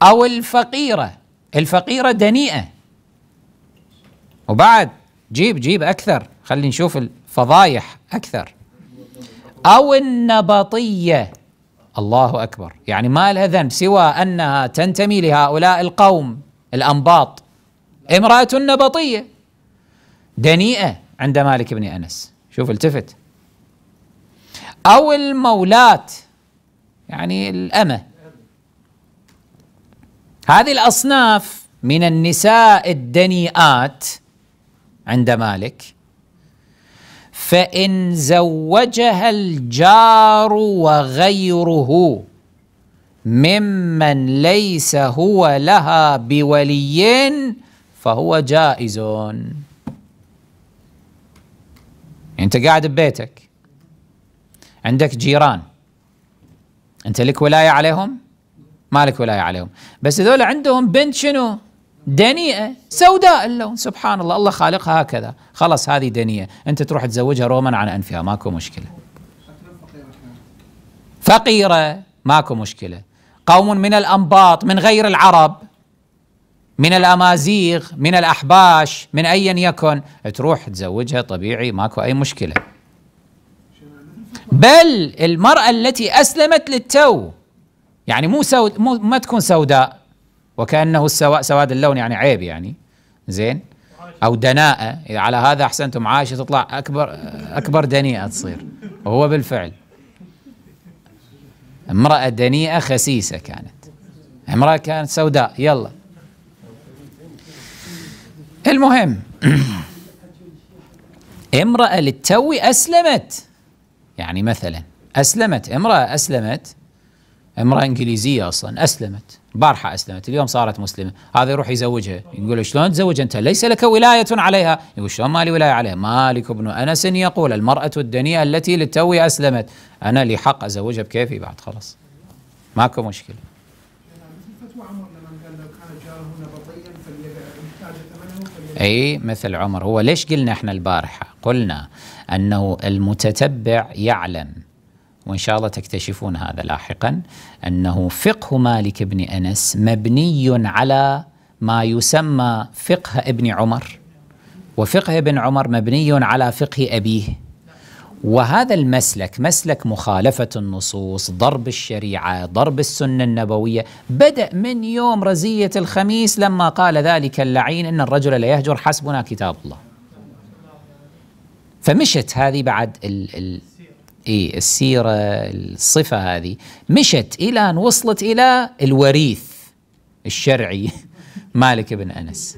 [SPEAKER 1] أو الفقيرة الفقيرة دنيئة وبعد جيب جيب أكثر خلي نشوف الفضايح أكثر أو النبطية الله أكبر يعني ما لها ذنب سوى أنها تنتمي لهؤلاء القوم الأنباط امرأة نبطية دنيئة عند مالك بن أنس شوف التفت أو المولات يعني الأمة هذه الأصناف من النساء الدنيئات عند مالك فإن زوجها الجار وغيره ممن ليس هو لها بولي فهو جائز أنت قاعد ببيتك عندك جيران أنت لك ولاية عليهم مالك ولاية عليهم بس هذول عندهم بنت شنو دنيئة سوداء اللون سبحان الله الله خالقها هكذا خلاص هذه دنيئة أنت تروح تزوجها روما عن أنفها ماكو مشكلة فقيرة ماكو مشكلة قوم من الأنباط من غير العرب من الأمازيغ من الأحباش من أيا يكن تروح تزوجها طبيعي ماكو أي مشكلة بل المرأة التي أسلمت للتو يعني مو, سود مو ما تكون سوداء وكأنه السواء سواد اللون يعني عيب يعني زين أو دناءة على هذا أحسنتم عايشة تطلع أكبر أكبر دنيئة تصير وهو بالفعل امرأة دنيئة خسيسة كانت امرأة كانت سوداء يلا المهم (clears throat) امرأة للتو أسلمت يعني مثلا أسلمت امرأة أسلمت امرأة إنجليزية أصلا أسلمت بارحة أسلمت اليوم صارت مسلمة هذا يروح يزوجها يقول شلون تزوج أنت ليس لك ولاية عليها يقول شلون مالي ولاية عليها مالك بن أنس يقول المرأة الدنيئة التي للتو أسلمت أنا لي حق أزوجها بكيفي بعد خلاص ماكو مشكلة اي مثل عمر هو ليش قلنا احنا البارحه قلنا انه المتتبع يعلم وان شاء الله تكتشفون هذا لاحقا انه فقه مالك بن انس مبني على ما يسمى فقه ابن عمر وفقه ابن عمر مبني على فقه ابيه وهذا المسلك مسلك مخالفة النصوص ضرب الشريعة ضرب السنة النبوية بدأ من يوم رزية الخميس لما قال ذلك اللعين إن الرجل لا يهجر حسبنا كتاب الله فمشت هذه بعد ال ال إيه السيرة الصفة هذه مشت إلى أن وصلت إلى الوريث الشرعي (laughs) مالك بن أنس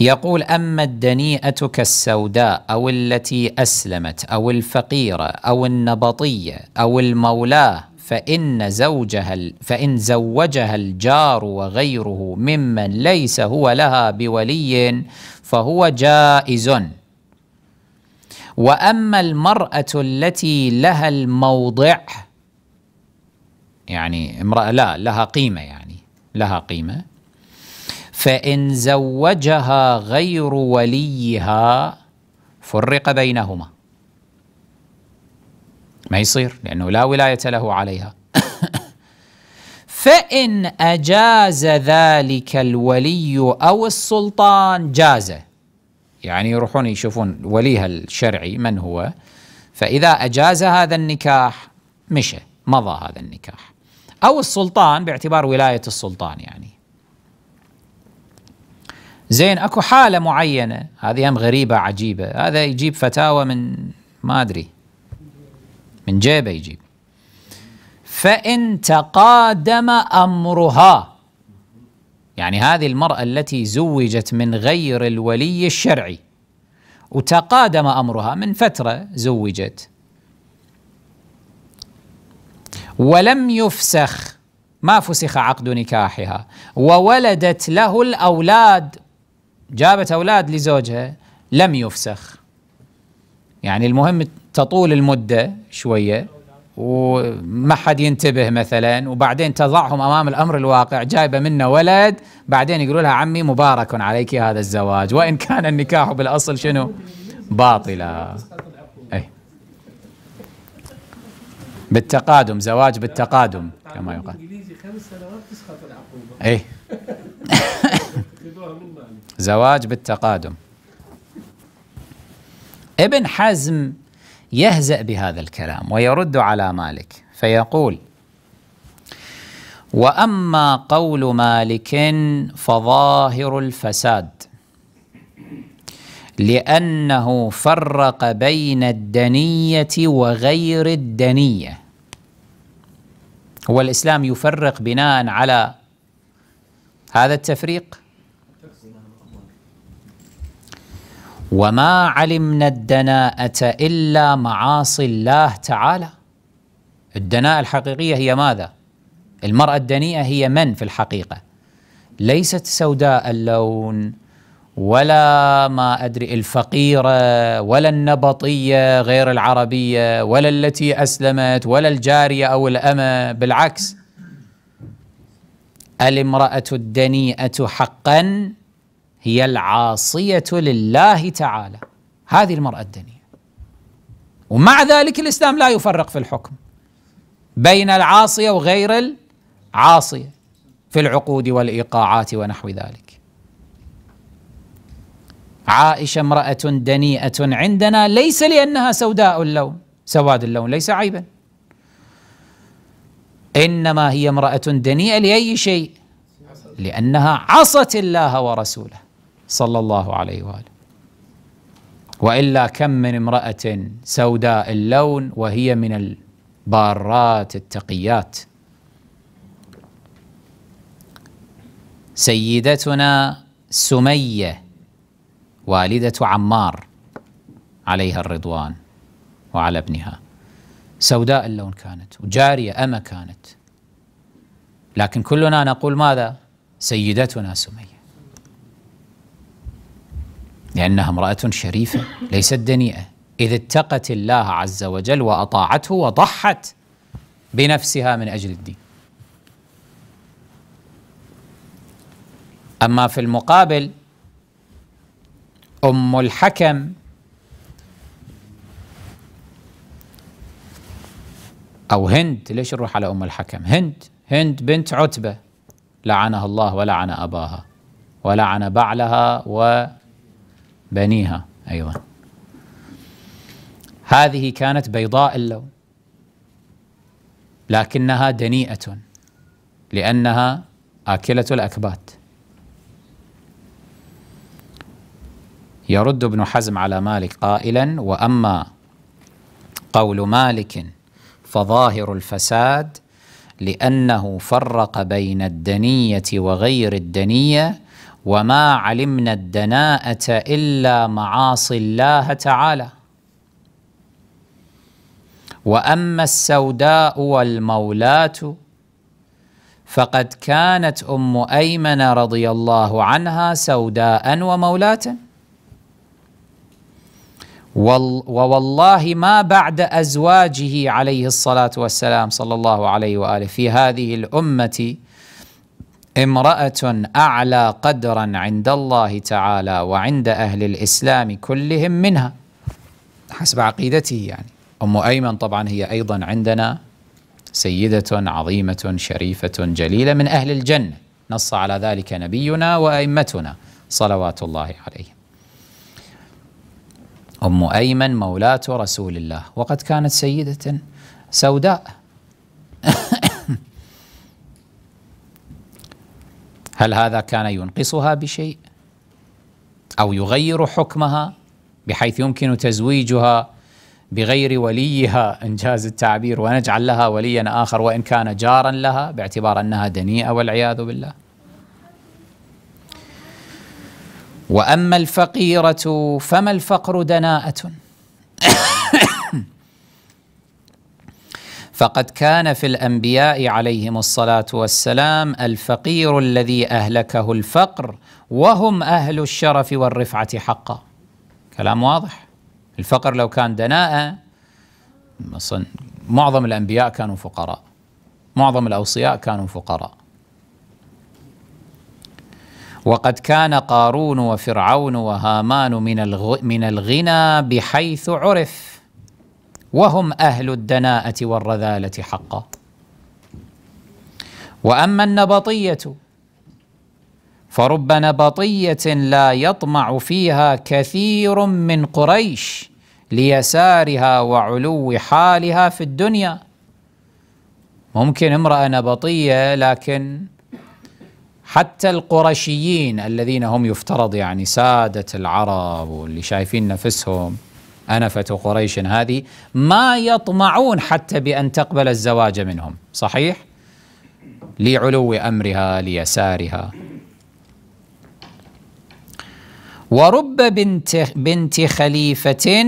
[SPEAKER 1] يقول أما الدنيئة كالسوداء أو التي أسلمت أو الفقيرة أو النبطية أو المولاه فإن زوجها فإن زوجها الجار وغيره ممن ليس هو لها بولي فهو جائز وأما المرأة التي لها الموضع يعني امرأة لا لها قيمة يعني لها قيمة فإن زوجها غير وليها فرق بينهما ما يصير لأنه لا ولاية له عليها (coughs) فإن أجاز ذلك الولي أو السلطان جاز يعني يروحون يشوفون وليها الشرعي من هو فإذا أجاز هذا النكاح مشى مضى هذا النكاح أو السلطان باعتبار ولاية السلطان يعني زين اكو حاله معينه هذه هم غريبه عجيبه هذا يجيب فتاوى من ما ادري من جيبه يجيب فان تقادم امرها يعني هذه المراه التي زوجت من غير الولي الشرعي وتقادم امرها من فتره زوجت ولم يفسخ ما فسخ عقد نكاحها وولدت له الاولاد جابت أولاد لزوجها لم يفسخ يعني المهم تطول المدة شوية وما حد ينتبه مثلا وبعدين تضعهم امام الامر الواقع جايبه منه ولد بعدين يقولوا لها عمي مبارك عليك هذا الزواج وان كان النكاح بالاصل شنو؟ باطلا اي بالتقادم زواج بالتقادم كما يقال خمس سنوات تسقط العقوبه اي (laughs) زواج بالتقادم ابن حزم يهزأ بهذا الكلام ويرد على مالك فيقول واما قول مالك فظاهر الفساد لانه فرق بين الدنيه وغير الدنيه هو الاسلام يفرق بناء على هذا التفريق وما علمنا الدناءة إلا معاصي الله تعالى الدناءة الحقيقية هي ماذا؟ المرأة الدنيئة هي من في الحقيقة؟ ليست سوداء اللون ولا ما أدري الفقيرة ولا النبطية غير العربية ولا التي أسلمت ولا الجارية أو الأمة بالعكس الامرأة الدنيئة حقا هي العاصية لله تعالى هذه المرأة الدنيا ومع ذلك الإسلام لا يفرق في الحكم بين العاصية وغير العاصية في العقود والإيقاعات ونحو ذلك عائشة امرأة دنيئة عندنا ليس لأنها سوداء اللون سواد اللون ليس عيبا إنما هي امرأة دنيئة لأي شيء لأنها عصت الله ورسوله صلى الله عليه واله والا كم من امراه سوداء اللون وهي من البارات التقيات سيدتنا سميه والده عمار عليها الرضوان وعلى ابنها سوداء اللون كانت وجاريه اما كانت لكن كلنا نقول ماذا سيدتنا سميه لأنها امرأة شريفة ليست دنيئة إذ اتقت الله عز وجل وأطاعته وضحت بنفسها من أجل الدين أما في المقابل أم الحكم أو هند ليش نروح على أم الحكم هند هند بنت عتبة لعنها الله ولعن أباها ولعن بعلها و بنيها أيضا هذه كانت بيضاء اللون لكنها دنيئة لأنها آكلة الأكبات يرد ابن حزم على مالك قائلا وأما قول مالك فظاهر الفساد لأنه فرق بين الدنية وغير الدنية وما علمنا الدناءة إلا معاصي الله تعالى وأما السوداء والمولاة فقد كانت أم أيمن رضي الله عنها سوداء ومولاة ووالله ما بعد أزواجه عليه الصلاة والسلام صلى الله عليه وآله في هذه الأمة امرأة أعلى قدرا عند الله تعالى وعند أهل الإسلام كلهم منها حسب عقيدته يعني أم أيمن طبعا هي أيضا عندنا سيدة عظيمة شريفة جليلة من أهل الجنة نص على ذلك نبينا وأئمتنا صلوات الله عليهم أم أيمن مولاة رسول الله وقد كانت سيدة سوداء (laughs) هل هذا كان ينقصها بشيء او يغير حكمها بحيث يمكن تزويجها بغير وليها انجاز التعبير ونجعل لها وليا اخر وان كان جارا لها باعتبار انها دنيئه والعياذ بالله. واما الفقيره فما الفقر دناءه فقد كان في الانبياء عليهم الصلاه والسلام الفقير الذي اهلكه الفقر وهم اهل الشرف والرفعه حقا كلام واضح الفقر لو كان دناءه معظم الانبياء كانوا فقراء معظم الاوصياء كانوا فقراء وقد كان قارون وفرعون وهامان من من الغنى بحيث عرف وهم أهل الدناءة والرذالة حقا وأما النبطية فرب نبطية لا يطمع فيها كثير من قريش ليسارها وعلو حالها في الدنيا ممكن امرأة نبطية لكن حتى القرشيين الذين هم يفترض يعني سادة العرب واللي شايفين نفسهم أنفة قريش هذه ما يطمعون حتى بأن تقبل الزواج منهم صحيح؟ لعلو أمرها ليسارها ورب بنت, بنت خليفة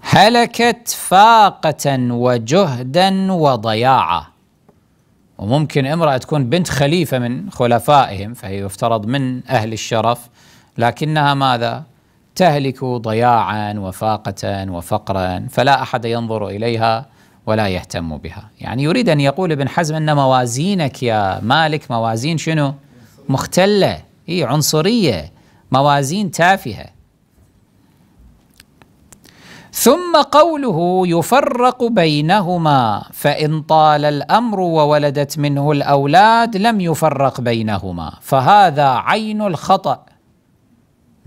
[SPEAKER 1] هلكت فاقة وجهدا وضياعا وممكن امرأة تكون بنت خليفة من خلفائهم فهي يفترض من أهل الشرف لكنها ماذا؟ تهلك ضياعا وفاقه وفقرا فلا احد ينظر اليها ولا يهتم بها يعني يريد ان يقول ابن حزم ان موازينك يا مالك موازين شنو مختله هي عنصريه موازين تافهه ثم قوله يفرق بينهما فان طال الامر وولدت منه الاولاد لم يفرق بينهما فهذا عين الخطأ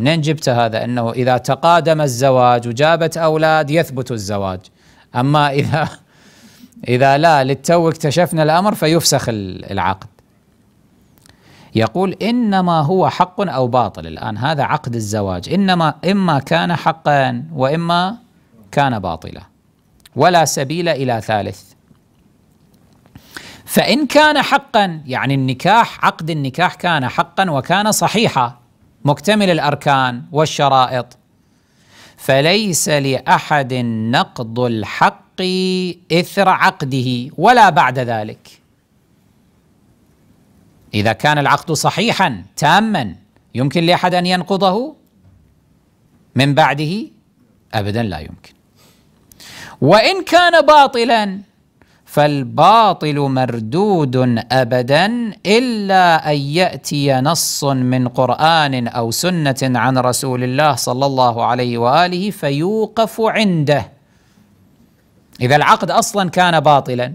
[SPEAKER 1] منين جبت هذا أنه إذا تقادم الزواج وجابت أولاد يثبت الزواج أما إذا (laughs) إذا لا للتو اكتشفنا الأمر فيفسخ العقد يقول إنما هو حق أو باطل الآن هذا عقد الزواج إنما إما كان حقا وإما كان باطلا ولا سبيل إلى ثالث فإن كان حقا يعني النكاح عقد النكاح كان حقا وكان صحيحا مكتمل الاركان والشرائط فليس لاحد نقض الحق اثر عقده ولا بعد ذلك اذا كان العقد صحيحا تاما يمكن لاحد ان ينقضه من بعده ابدا لا يمكن وان كان باطلا فالباطل مردود ابدا الا ان ياتي نص من قران او سنه عن رسول الله صلى الله عليه واله فيوقف عنده اذا العقد اصلا كان باطلا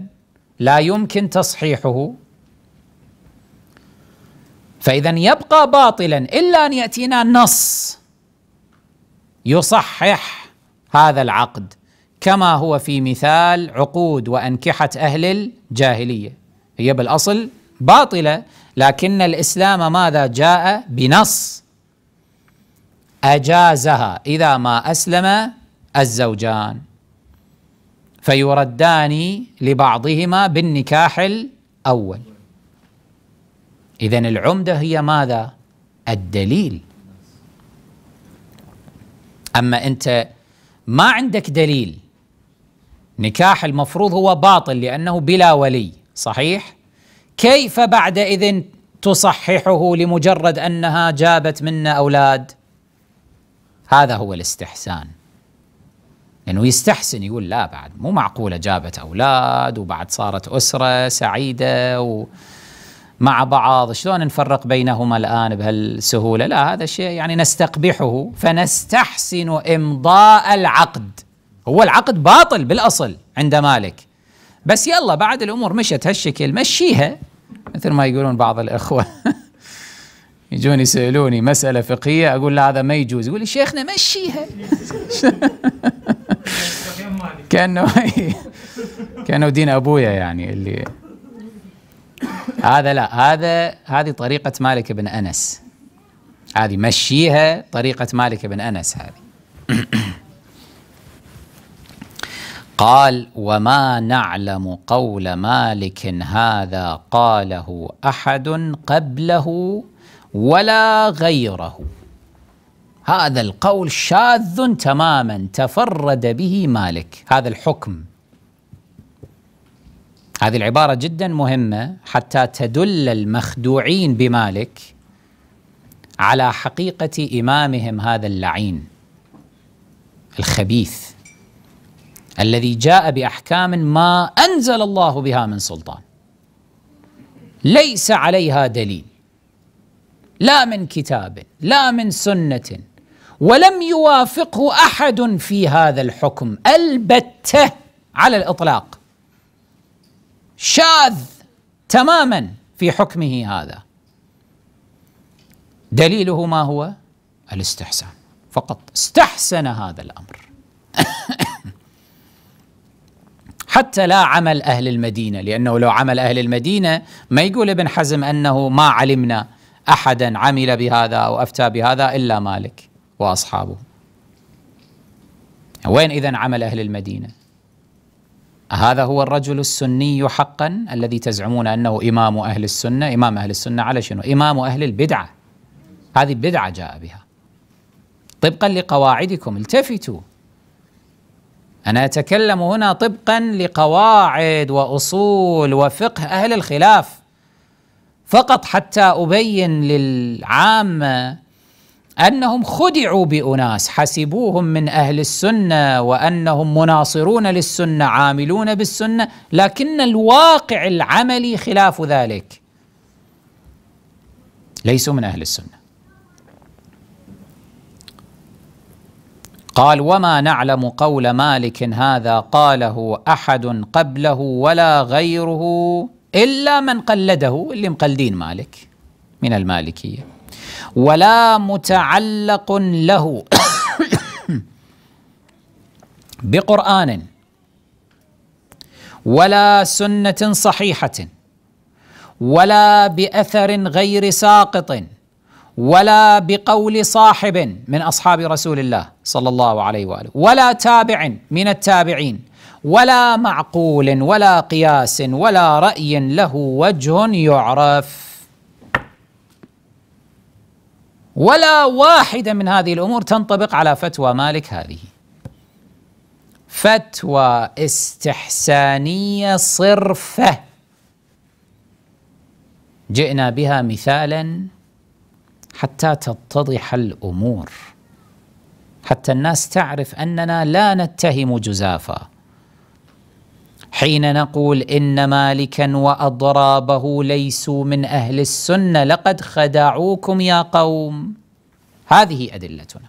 [SPEAKER 1] لا يمكن تصحيحه فاذا يبقى باطلا الا ان ياتينا نص يصحح هذا العقد كما هو في مثال عقود وانكحه اهل الجاهليه هي بالاصل باطله لكن الاسلام ماذا جاء بنص اجازها اذا ما اسلم الزوجان فيردان لبعضهما بالنكاح الاول اذا العمده هي ماذا الدليل اما انت ما عندك دليل نكاح المفروض هو باطل لأنه بلا ولي صحيح؟ كيف بعدئذ تصححه لمجرد أنها جابت منا أولاد؟ هذا هو الاستحسان لأنه يعني يستحسن يقول لا بعد مو معقولة جابت أولاد وبعد صارت أسرة سعيدة و مع بعض شلون نفرق بينهما الآن بهالسهولة لا هذا شيء يعني نستقبحه فنستحسن إمضاء العقد هو العقد باطل بالاصل عند مالك بس يلا بعد الامور مشت هالشكل مشيها مثل ما يقولون بعض الاخوه (laughs) يجون يسالوني مساله فقهيه اقول لا هذا ما يجوز يقول لي شيخنا مشيها (laughs) كانه (laughs) كانه دين ابويا يعني اللي هذا لا هذا هذه طريقه مالك بن انس هذه مشيها طريقه مالك بن انس هذه (clears throat) قال وما نعلم قول مالك هذا قاله احد قبله ولا غيره هذا القول شاذ تماما تفرد به مالك هذا الحكم هذه العبارة جدا مهمة حتى تدل المخدوعين بمالك على حقيقة إمامهم هذا اللعين الخبيث الذي جاء باحكام ما انزل الله بها من سلطان ليس عليها دليل لا من كتاب لا من سنه ولم يوافقه احد في هذا الحكم البته على الاطلاق شاذ تماما في حكمه هذا دليله ما هو الاستحسان فقط استحسن هذا الامر حتى لا عمل أهل المدينة لأنه لو عمل أهل المدينة ما يقول ابن حزم أنه ما علمنا أحدا عمل بهذا أو أفتى بهذا إلا مالك وأصحابه وين إذا عمل أهل المدينة هذا هو الرجل السني حقا الذي تزعمون أنه إمام أهل السنة إمام أهل السنة على شنو إمام أهل البدعة هذه بدعة جاء بها طبقا لقواعدكم التفتوا أنا أتكلم هنا طبقا لقواعد وأصول وفقه أهل الخلاف فقط حتى أبين للعامة أنهم خدعوا بأناس حسبوهم من أهل السنة وأنهم مناصرون للسنة عاملون بالسنة لكن الواقع العملي خلاف ذلك ليسوا من أهل السنة قال وما نعلم قول مالك هذا قاله أحد قبله ولا غيره إلا من قلده اللي مقلدين مالك من المالكية ولا متعلق له (coughs) بقرآن ولا سنة صحيحة ولا بأثر غير ساقط ولا بقول صاحب من اصحاب رسول الله صلى الله عليه واله ولا تابع من التابعين ولا معقول ولا قياس ولا راي له وجه يعرف ولا واحده من هذه الامور تنطبق على فتوى مالك هذه فتوى استحسانيه صرفه جئنا بها مثالا حتى تتضح الامور حتى الناس تعرف اننا لا نتهم جزافا حين نقول ان مالكا واضرابه ليسوا من اهل السنه لقد خدعوكم يا قوم هذه ادلتنا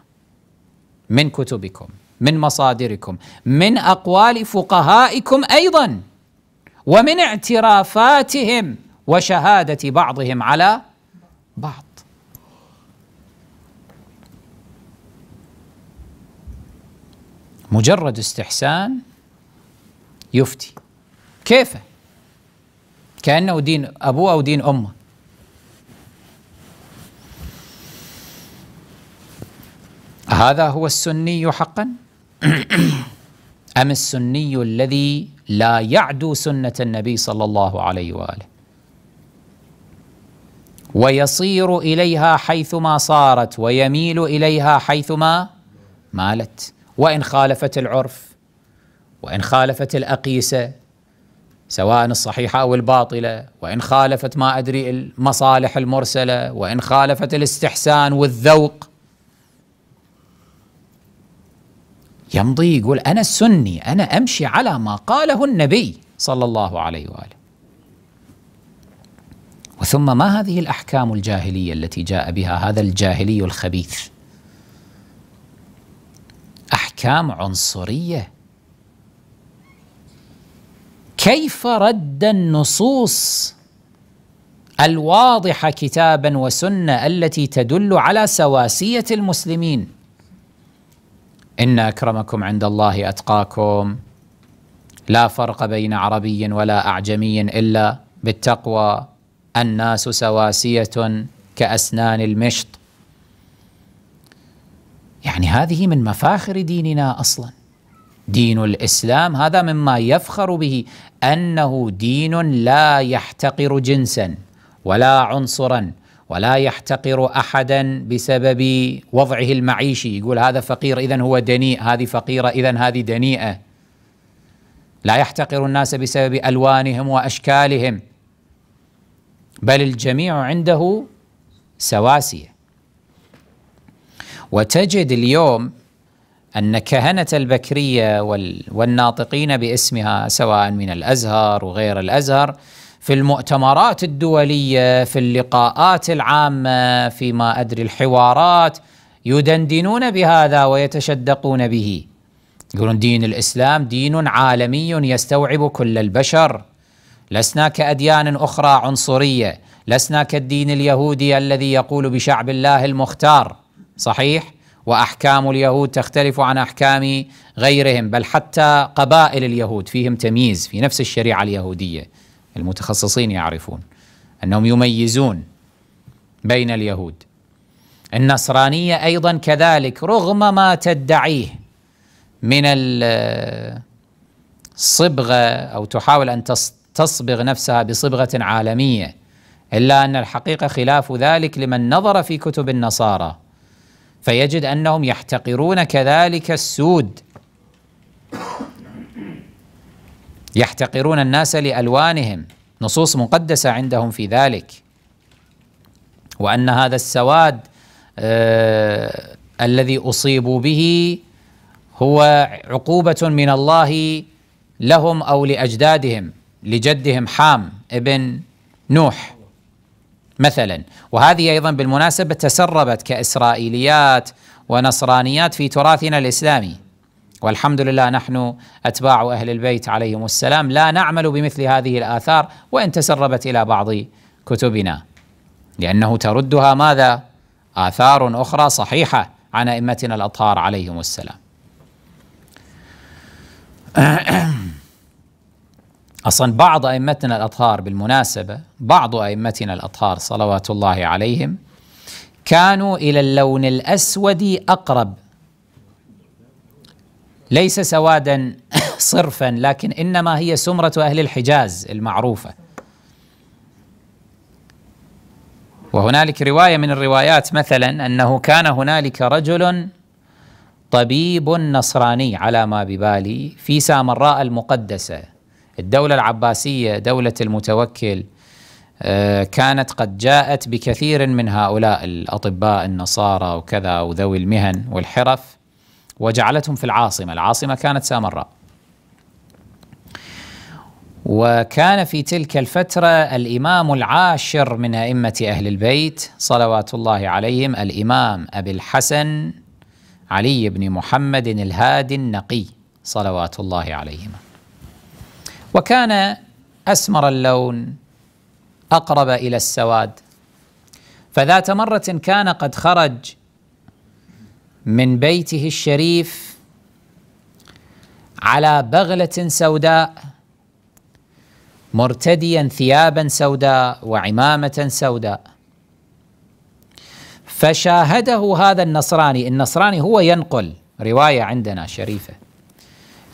[SPEAKER 1] من كتبكم من مصادركم من اقوال فقهائكم ايضا ومن اعترافاتهم وشهاده بعضهم على بعض مجرد استحسان يفتي كيفه كأنه دين أبوه أو دين أمه هذا هو السني حقا (clears throat) أم السني الذي لا يعدو سنة النبي صلى الله عليه وآله ويصير إليها حيثما صارت ويميل إليها حيثما مالت وإن خالفت العرف وإن خالفت الأقيسة سواء الصحيحة أو الباطلة وإن خالفت ما أدري المصالح المرسلة وإن خالفت الاستحسان والذوق يمضي يقول أنا السني أنا أمشي على ما قاله النبي صلى الله عليه وآله وثم ما هذه الأحكام الجاهلية التي جاء بها هذا الجاهلي الخبيث أحكام عنصرية كيف رد النصوص الواضحة كتابا وسنة التي تدل على سواسية المسلمين إن أكرمكم عند الله أتقاكم لا فرق بين عربي ولا أعجمي إلا بالتقوى الناس سواسية كأسنان المشط يعني هذه من مفاخر ديننا اصلا دين الاسلام هذا مما يفخر به انه دين لا يحتقر جنسا ولا عنصرا ولا يحتقر احدا بسبب وضعه المعيشي يقول هذا فقير اذا هو دنيء هذه فقيره اذا هذه دنيئه لا يحتقر الناس بسبب الوانهم واشكالهم بل الجميع عنده سواسيه وتجد اليوم أن كهنة البكرية والناطقين باسمها سواء من الأزهر وغير الأزهر في المؤتمرات الدولية في اللقاءات العامة فيما أدري الحوارات يدندنون بهذا ويتشدقون به يقولون دين الإسلام دين عالمي يستوعب كل البشر لسنا كأديان أخرى عنصرية لسنا كالدين اليهودي الذي يقول بشعب الله المختار صحيح واحكام اليهود تختلف عن احكام غيرهم بل حتى قبائل اليهود فيهم تمييز في نفس الشريعه اليهوديه المتخصصين يعرفون انهم يميزون بين اليهود النصرانيه ايضا كذلك رغم ما تدعيه من الصبغه او تحاول ان تصبغ نفسها بصبغه عالميه الا ان الحقيقه خلاف ذلك لمن نظر في كتب النصارى فيجد انهم يحتقرون كذلك السود يحتقرون الناس لالوانهم نصوص مقدسه عندهم في ذلك وان هذا السواد آه الذي اصيبوا به هو عقوبه من الله لهم او لاجدادهم لجدهم حام ابن نوح مثلا وهذه أيضا بالمناسبة تسربت كإسرائيليات ونصرانيات في تراثنا الإسلامي والحمد لله نحن أتباع أهل البيت عليهم السلام لا نعمل بمثل هذه الآثار وإن تسربت إلى بعض كتبنا لأنه تردها ماذا؟ آثار أخرى صحيحة عن أئمتنا الأطهار عليهم السلام (clears throat) أصلا بعض أئمتنا الأطهار بالمناسبة بعض أئمتنا الأطهار صلوات الله عليهم كانوا إلى اللون الأسود أقرب ليس سوادا (coughs) صرفا لكن إنما هي سمرة أهل الحجاز المعروفة وهنالك رواية من الروايات مثلا أنه كان هنالك رجل طبيب نصراني على ما ببالي في سامراء المقدسة الدولة العباسية دولة المتوكل آه، كانت قد جاءت بكثير من هؤلاء الأطباء النصارى وكذا وذوي المهن والحرف وجعلتهم في العاصمة العاصمة كانت سامراء وكان في تلك الفترة الإمام العاشر من أئمة أهل البيت صلوات الله عليهم الإمام أبي الحسن علي بن محمد الهادي النقي صلوات الله عليهما وكان اسمر اللون اقرب الى السواد فذات مره كان قد خرج من بيته الشريف على بغله سوداء مرتديا ثيابا سوداء وعمامه سوداء فشاهده هذا النصراني النصراني هو ينقل روايه عندنا شريفه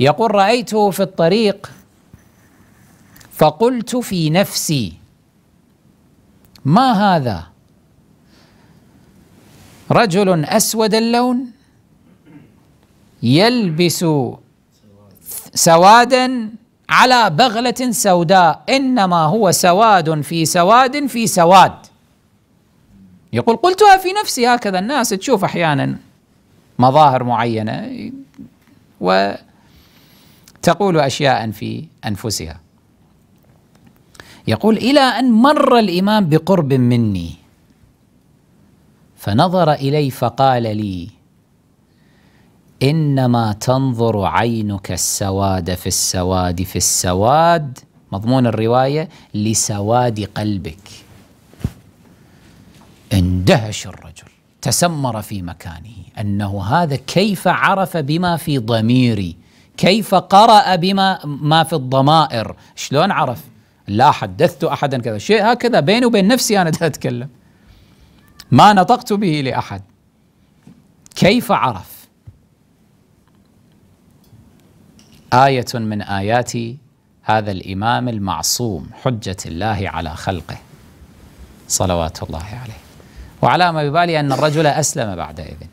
[SPEAKER 1] يقول رايته في الطريق فقلت في نفسي ما هذا رجل أسود اللون يلبس سوادا على بغلة سوداء إنما هو سواد في سواد في سواد يقول قلتها في نفسي هكذا الناس تشوف أحيانا مظاهر معينة وتقول أشياء في أنفسها يقول إلى أن مر الإمام بقرب مني فنظر إلي فقال لي إنما تنظر عينك السواد في السواد في السواد مضمون الرواية لسواد قلبك اندهش الرجل تسمر في مكانه أنه هذا كيف عرف بما في ضميري كيف قرأ بما ما في الضمائر شلون عرف لا حدثت أحدا كذا شيء هكذا بيني وبين نفسي أنا (laughs) أتكلم ما نطقت به لأحد كيف عرف آية من آيات هذا الإمام المعصوم حجة الله على خلقه صلوات الله عليه وعلى ما ببالي أن الرجل أسلم بعد إذن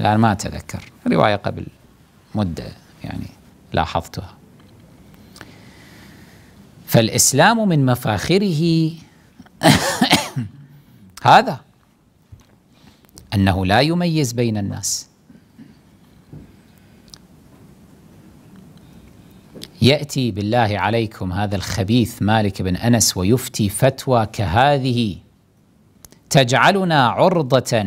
[SPEAKER 1] الآن ما أتذكر رواية قبل مدة يعني لاحظتها فالإسلام من مفاخره (coughs) هذا أنه لا يميز بين الناس يأتي بالله عليكم هذا الخبيث مالك بن أنس ويفتي فتوى كهذه تجعلنا عرضة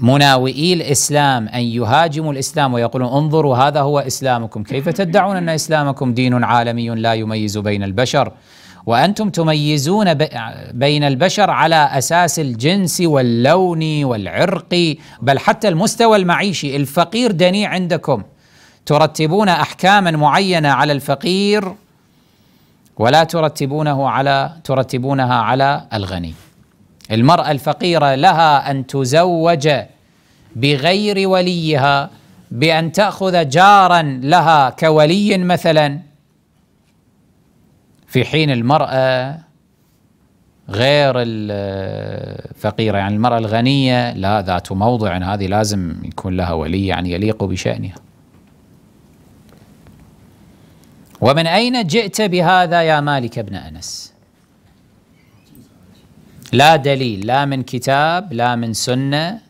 [SPEAKER 1] مناوئي الاسلام ان يهاجموا الاسلام ويقولون انظروا هذا هو اسلامكم، كيف تدعون ان اسلامكم دين عالمي لا يميز بين البشر؟ وانتم تميزون بين البشر على اساس الجنس واللون والعرق بل حتى المستوى المعيشي، الفقير دنيء عندكم ترتبون احكاما معينه على الفقير ولا ترتبونه على ترتبونها على الغني. المرأة الفقيرة لها أن تزوج بغير وليها بأن تأخذ جارا لها كولي مثلا في حين المرأة غير الفقيرة يعني المرأة الغنية لا ذات موضع هذه لازم يكون لها ولي يعني يليق بشأنها ومن أين جئت بهذا يا مالك بن أنس؟ لا دليل لا من كتاب لا من سنة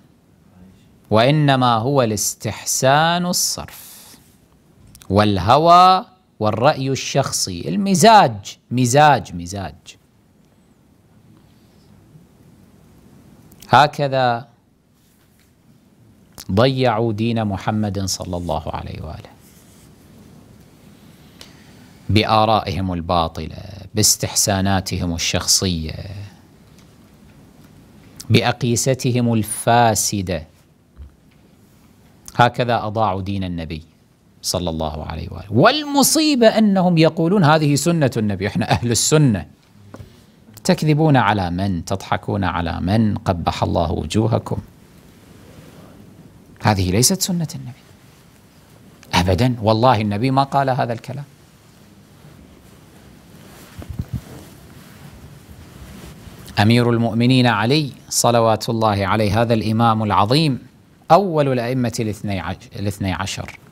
[SPEAKER 1] وإنما هو الاستحسان الصرف والهوى والرأي الشخصي المزاج مزاج مزاج هكذا ضيعوا دين محمد صلى الله عليه وآله بآرائهم الباطلة باستحساناتهم الشخصية باقيستهم الفاسده هكذا اضاعوا دين النبي صلى الله عليه واله والمصيبه انهم يقولون هذه سنه النبي احنا اهل السنه تكذبون على من تضحكون على من قبح الله وجوهكم هذه ليست سنه النبي ابدا والله النبي ما قال هذا الكلام امير المؤمنين علي صلوات الله عليه هذا الامام العظيم اول الائمه الاثني عشر (coughs)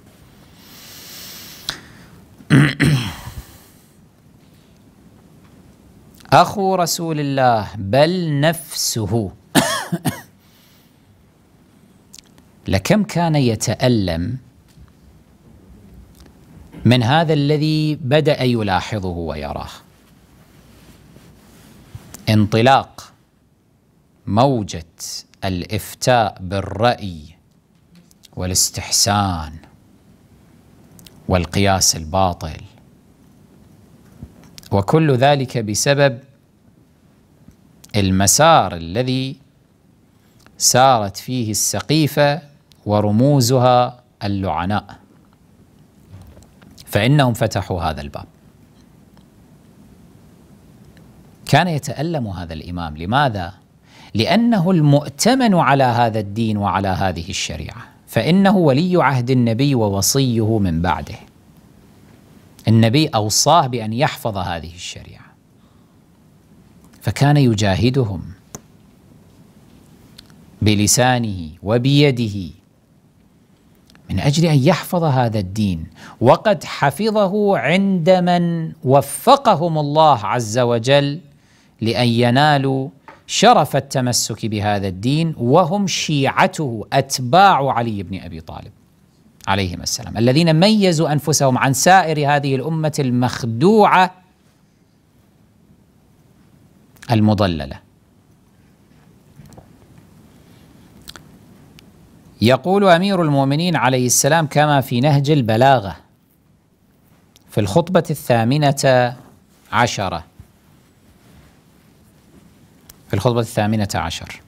[SPEAKER 1] اخو رسول الله بل نفسه (coughs) لكم كان يتالم من هذا الذي بدا يلاحظه ويراه انطلاق موجة الإفتاء بالرأي والاستحسان والقياس الباطل وكل ذلك بسبب المسار الذي سارت فيه السقيفة ورموزها اللعناء فإنهم فتحوا هذا الباب كان يتألم هذا الإمام لماذا؟ لأنه المؤتمن على هذا الدين وعلى هذه الشريعة فإنه ولي عهد النبي ووصيه من بعده النبي أوصاه بأن يحفظ هذه الشريعة فكان يجاهدهم بلسانه وبيده من أجل أن يحفظ هذا الدين وقد حفظه عند من وفقهم الله عز وجل لأن ينالوا شرف التمسك بهذا الدين وهم شيعته أتباع علي بن أبي طالب عليهم السلام الذين ميزوا أنفسهم عن سائر هذه الأمة المخدوعة المضللة يقول أمير المؤمنين عليه السلام كما في نهج البلاغة في الخطبة الثامنة عشرة في الخطبة الثامنة عشر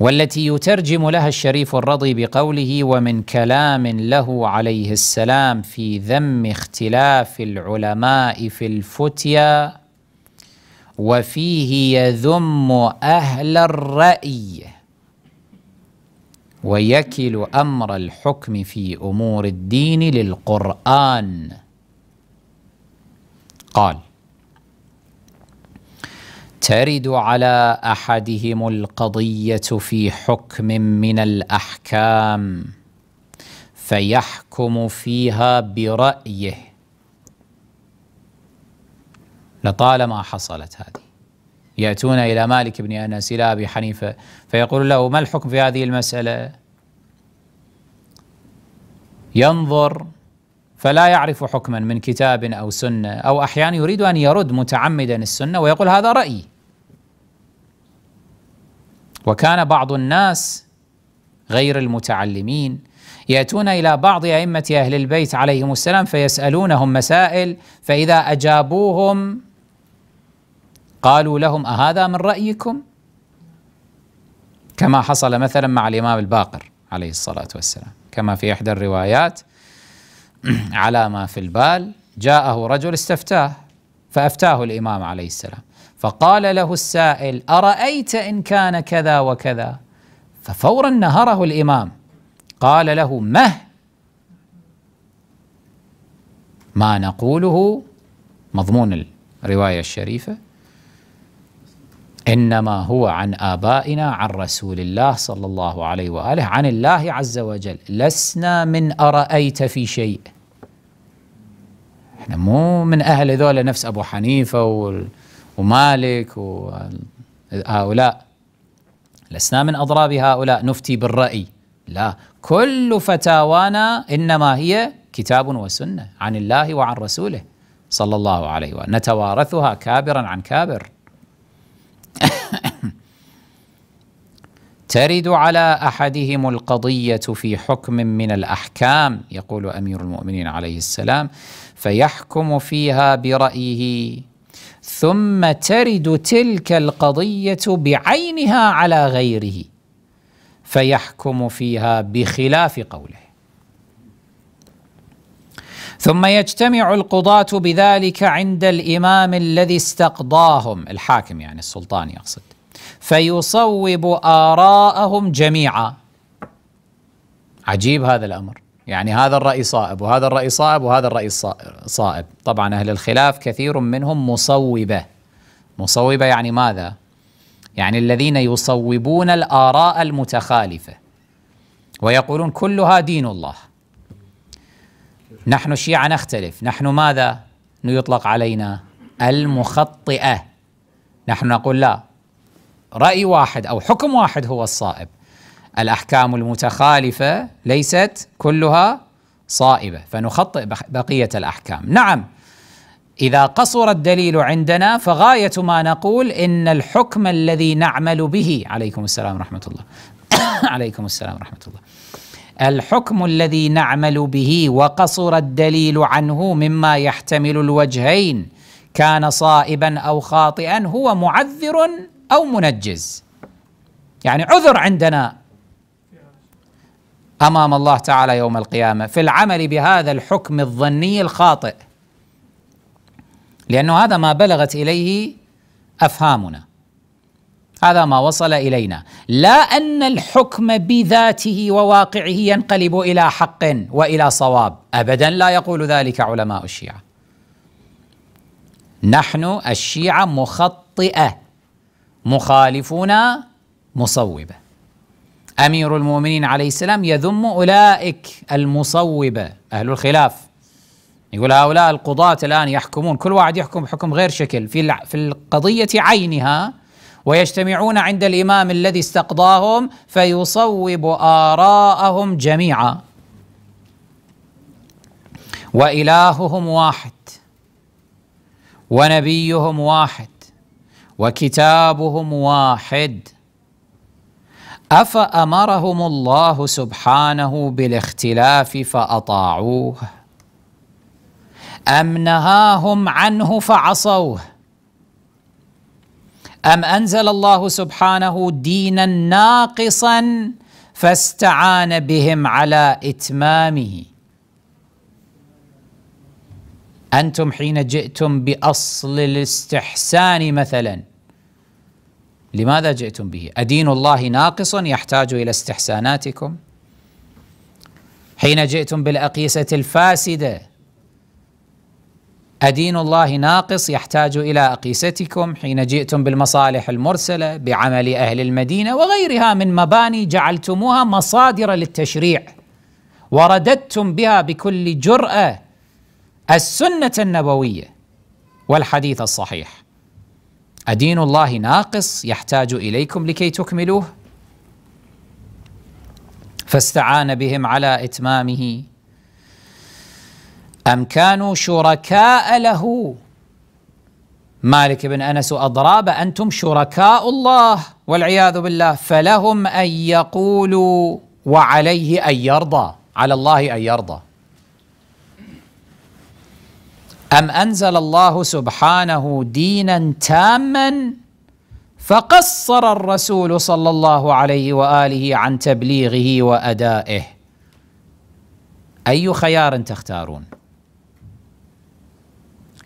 [SPEAKER 1] والتي يترجم لها الشريف الرضي بقوله ومن كلام له عليه السلام في ذم اختلاف العلماء في الفتيا وفيه يذم أهل الرأي ويكل أمر الحكم في أمور الدين للقرآن قال ترد على احدهم القضيه في حكم من الاحكام فيحكم فيها برايه لطالما حصلت هذه ياتون الى مالك بن انس الى ابي حنيفه فيقول له ما الحكم في هذه المساله ينظر فلا يعرف حكما من كتاب او سنه او احيانا يريد ان يرد متعمدا السنه ويقول هذا رايي وكان بعض الناس غير المتعلمين ياتون الى بعض ائمه اهل البيت عليهم السلام فيسالونهم مسائل فاذا اجابوهم قالوا لهم اهذا من رايكم كما حصل مثلا مع الامام الباقر عليه الصلاه والسلام كما في احدى الروايات (clears throat) على ما في البال جاءه رجل استفتاه فافتاه الامام عليه السلام فقال له السائل ارايت ان كان كذا وكذا ففورا نهره الامام قال له مه ما نقوله مضمون الروايه الشريفه إنما هو عن آبائنا عن رسول الله صلى الله عليه وآله عن الله عز وجل لسنا من أرأيت في شيء احنا مو من أهل ذولا نفس أبو حنيفة ومالك وهؤلاء لسنا من أضراب هؤلاء نفتي بالرأي لا كل فتاوانا إنما هي كتاب وسنة عن الله وعن رسوله صلى الله عليه وآله نتوارثها كابرا عن كابر (laughs) ترد على احدهم القضيه في حكم من الاحكام يقول امير المؤمنين عليه السلام فيحكم فيها برايه ثم ترد تلك القضيه بعينها على غيره فيحكم فيها بخلاف قوله ثم يجتمع القضاة بذلك عند الإمام الذي استقضاهم الحاكم يعني السلطان يقصد فيصوب آراءهم جميعا عجيب هذا الأمر يعني هذا الرأي صائب وهذا الرأي صائب وهذا الرأي صائب طبعا أهل الخلاف كثير منهم مصوبة مصوبة يعني ماذا؟ يعني الذين يصوبون الآراء المتخالفة ويقولون كلها دين الله نحن الشيعة نختلف نحن ماذا يطلق علينا المخطئة نحن نقول لا رأي واحد أو حكم واحد هو الصائب الأحكام المتخالفة ليست كلها صائبة فنخطئ بقية الأحكام نعم إذا قصر الدليل عندنا فغاية ما نقول إن الحكم الذي نعمل به عليكم السلام ورحمة الله (coughs) عليكم السلام ورحمة الله الحكم الذي نعمل به وقصر الدليل عنه مما يحتمل الوجهين كان صائبا أو خاطئا هو معذر أو منجز يعني عذر عندنا أمام الله تعالى يوم القيامة في العمل بهذا الحكم الظني الخاطئ لأنه هذا ما بلغت إليه أفهامنا هذا ما وصل الينا لا ان الحكم بذاته وواقعه ينقلب الى حق والى صواب ابدا لا يقول ذلك علماء الشيعه نحن الشيعه مخطئه مخالفون مصوبه امير المؤمنين عليه السلام يذم اولئك المصوبه اهل الخلاف يقول هؤلاء القضاة الآن يحكمون كل واحد يحكم حكم غير شكل في في القضية عينها ويجتمعون عند الامام الذي استقضاهم فيصوب اراءهم جميعا والههم واحد ونبيهم واحد وكتابهم واحد افامرهم الله سبحانه بالاختلاف فاطاعوه ام نهاهم عنه فعصوه أم أنزل الله سبحانه دينا ناقصا فاستعان بهم على إتمامه أنتم حين جئتم بأصل الاستحسان مثلا لماذا جئتم به؟ أدين الله ناقص يحتاج إلى استحساناتكم؟ حين جئتم بالأقيسة الفاسدة أدين الله ناقص يحتاج إلى أقيستكم حين جئتم بالمصالح المرسلة بعمل أهل المدينة وغيرها من مباني جعلتموها مصادر للتشريع ورددتم بها بكل جرأة السنة النبوية والحديث الصحيح أدين الله ناقص يحتاج إليكم لكي تكملوه فاستعان بهم على إتمامه أم كانوا شركاء له مالك بن أنس أضراب أنتم شركاء الله والعياذ بالله فلهم أن يقولوا وعليه أن يرضى على الله أن يرضى أم أنزل الله سبحانه دينا تاما فقصر الرسول صلى الله عليه وآله عن تبليغه وأدائه أي خيار تختارون؟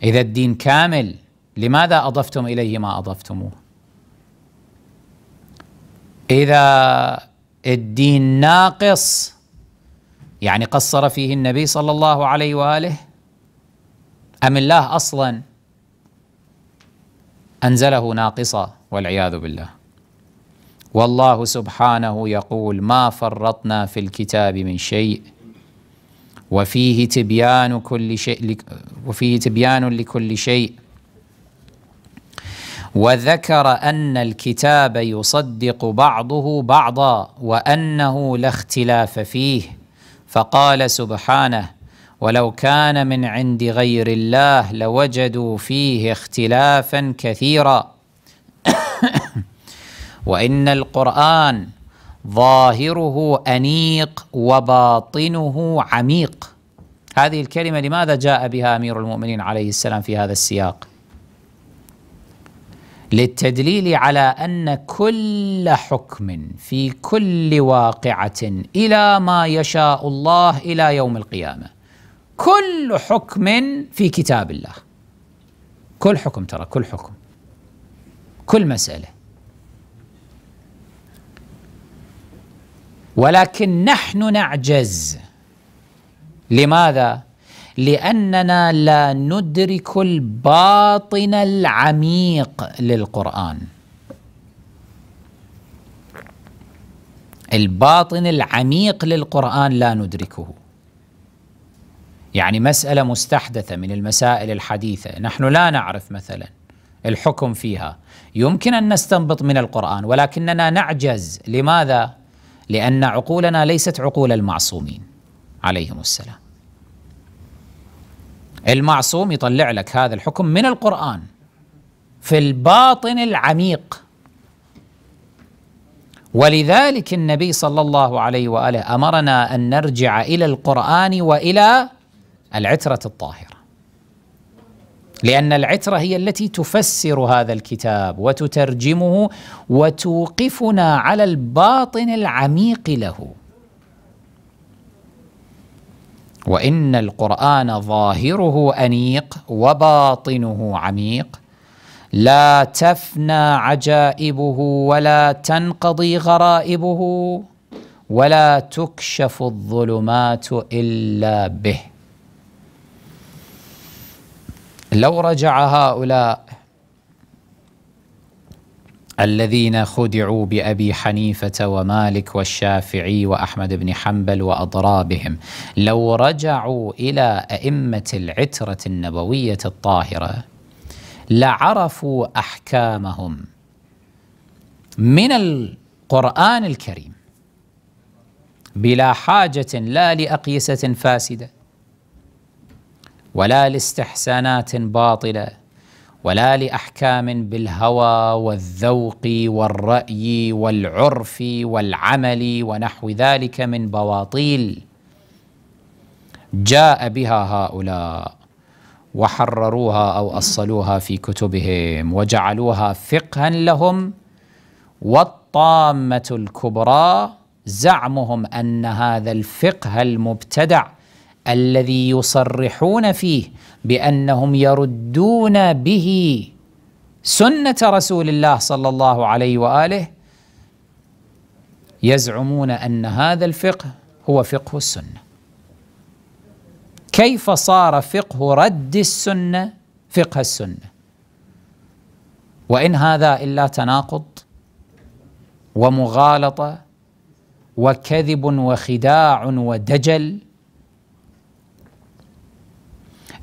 [SPEAKER 1] إذا الدين كامل لماذا أضفتم إليه ما أضفتموه إذا الدين ناقص يعني قصر فيه النبي صلى الله عليه وآله أم الله أصلا أنزله ناقصا والعياذ بالله والله سبحانه يقول ما فرطنا في الكتاب من شيء وفيه تبيان كل شيء وفيه تبيان لكل شيء وذكر أن الكتاب يصدق بعضه بعضا وأنه لا اختلاف فيه فقال سبحانه ولو كان من عند غير الله لوجدوا فيه اختلافا كثيرا (coughs) وإن القرآن ظاهره أنيق وباطنه عميق هذه الكلمة لماذا جاء بها أمير المؤمنين عليه السلام في هذا السياق للتدليل على أن كل حكم في كل واقعة إلى ما يشاء الله إلى يوم القيامة كل حكم في كتاب الله كل حكم ترى كل حكم كل مسألة ولكن نحن نعجز لماذا؟ لأننا لا ندرك الباطن العميق للقرآن الباطن العميق للقرآن لا ندركه يعني مسألة مستحدثة من المسائل الحديثة نحن لا نعرف مثلا الحكم فيها يمكن أن نستنبط من القرآن ولكننا نعجز لماذا؟ لأن عقولنا ليست عقول المعصومين عليهم السلام المعصوم يطلع لك هذا الحكم من القرآن في الباطن العميق ولذلك النبي صلى الله عليه واله امرنا ان نرجع الى القران والى العتره الطاهره لأن العترة هي التي تفسر هذا الكتاب وتترجمه وتوقفنا على الباطن العميق له وإن القرآن ظاهره أنيق وباطنه عميق لا تفنى عجائبه ولا تنقضي غرائبه ولا تكشف الظلمات إلا به لو رجع هؤلاء الذين خدعوا بأبي حنيفة ومالك والشافعي وأحمد بن حنبل وأضرابهم لو رجعوا إلى أئمة العترة النبوية الطاهرة لعرفوا أحكامهم من القرآن الكريم بلا حاجة لا لأقيسة فاسدة ولا لاستحسانات باطله ولا لاحكام بالهوى والذوق والراي والعرف والعمل ونحو ذلك من بواطيل جاء بها هؤلاء وحرروها او اصلوها في كتبهم وجعلوها فقها لهم والطامه الكبرى زعمهم ان هذا الفقه المبتدع الذي يصرحون فيه بانهم يردون به سنه رسول الله صلى الله عليه واله يزعمون ان هذا الفقه هو فقه السنه كيف صار فقه رد السنه فقه السنه وان هذا الا تناقض ومغالطه وكذب وخداع ودجل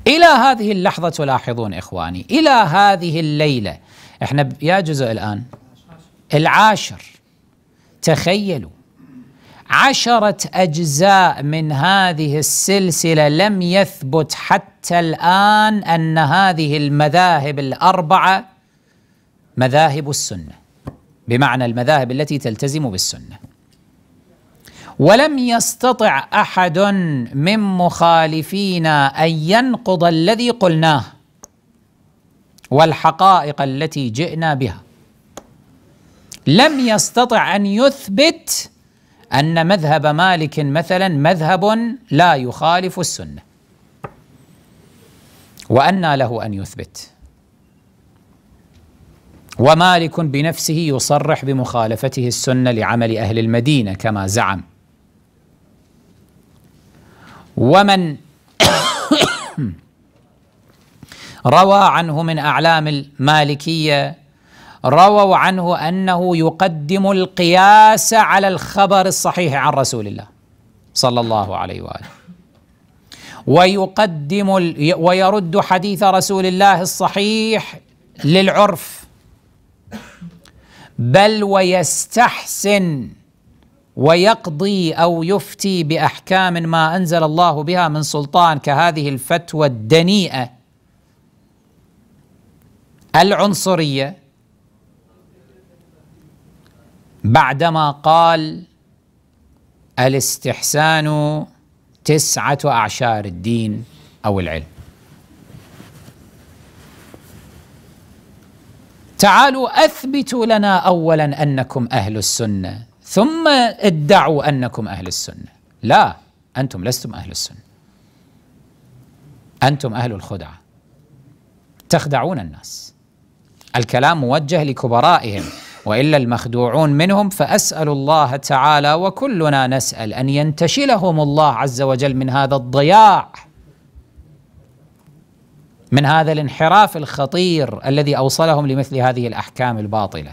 [SPEAKER 1] إلى هذه اللحظة تلاحظون إخواني إلى هذه الليلة إحنا يا جزء الآن العاشر تخيلوا عشرة أجزاء من هذه السلسلة لم يثبت حتى الآن أن هذه المذاهب الأربعة مذاهب السنة بمعنى المذاهب التي تلتزم بالسنه ولم يستطع احد من مخالفينا ان ينقض الذي قلناه والحقائق التي جئنا بها لم يستطع ان يثبت ان مذهب مالك مثلا مذهب لا يخالف السنه وانى له ان يثبت ومالك بنفسه يصرح بمخالفته السنه لعمل اهل المدينه كما زعم ومن روى عنه من أعلام المالكية رووا عنه أنه يقدم القياس على الخبر الصحيح عن رسول الله صلى الله عليه وآله ويقدم ويرد حديث رسول الله الصحيح للعرف بل ويستحسن ويقضي او يفتي باحكام ما انزل الله بها من سلطان كهذه الفتوى الدنيئه العنصريه بعدما قال الاستحسان تسعه اعشار الدين او العلم تعالوا اثبتوا لنا اولا انكم اهل السنه ثم ادعوا انكم اهل السنه لا انتم لستم اهل السنه انتم اهل الخدعه تخدعون الناس الكلام موجه لكبرائهم والا المخدوعون منهم فاسال الله تعالى وكلنا نسال ان ينتشلهم الله عز وجل من هذا الضياع من هذا الانحراف الخطير الذي اوصلهم لمثل هذه الاحكام الباطله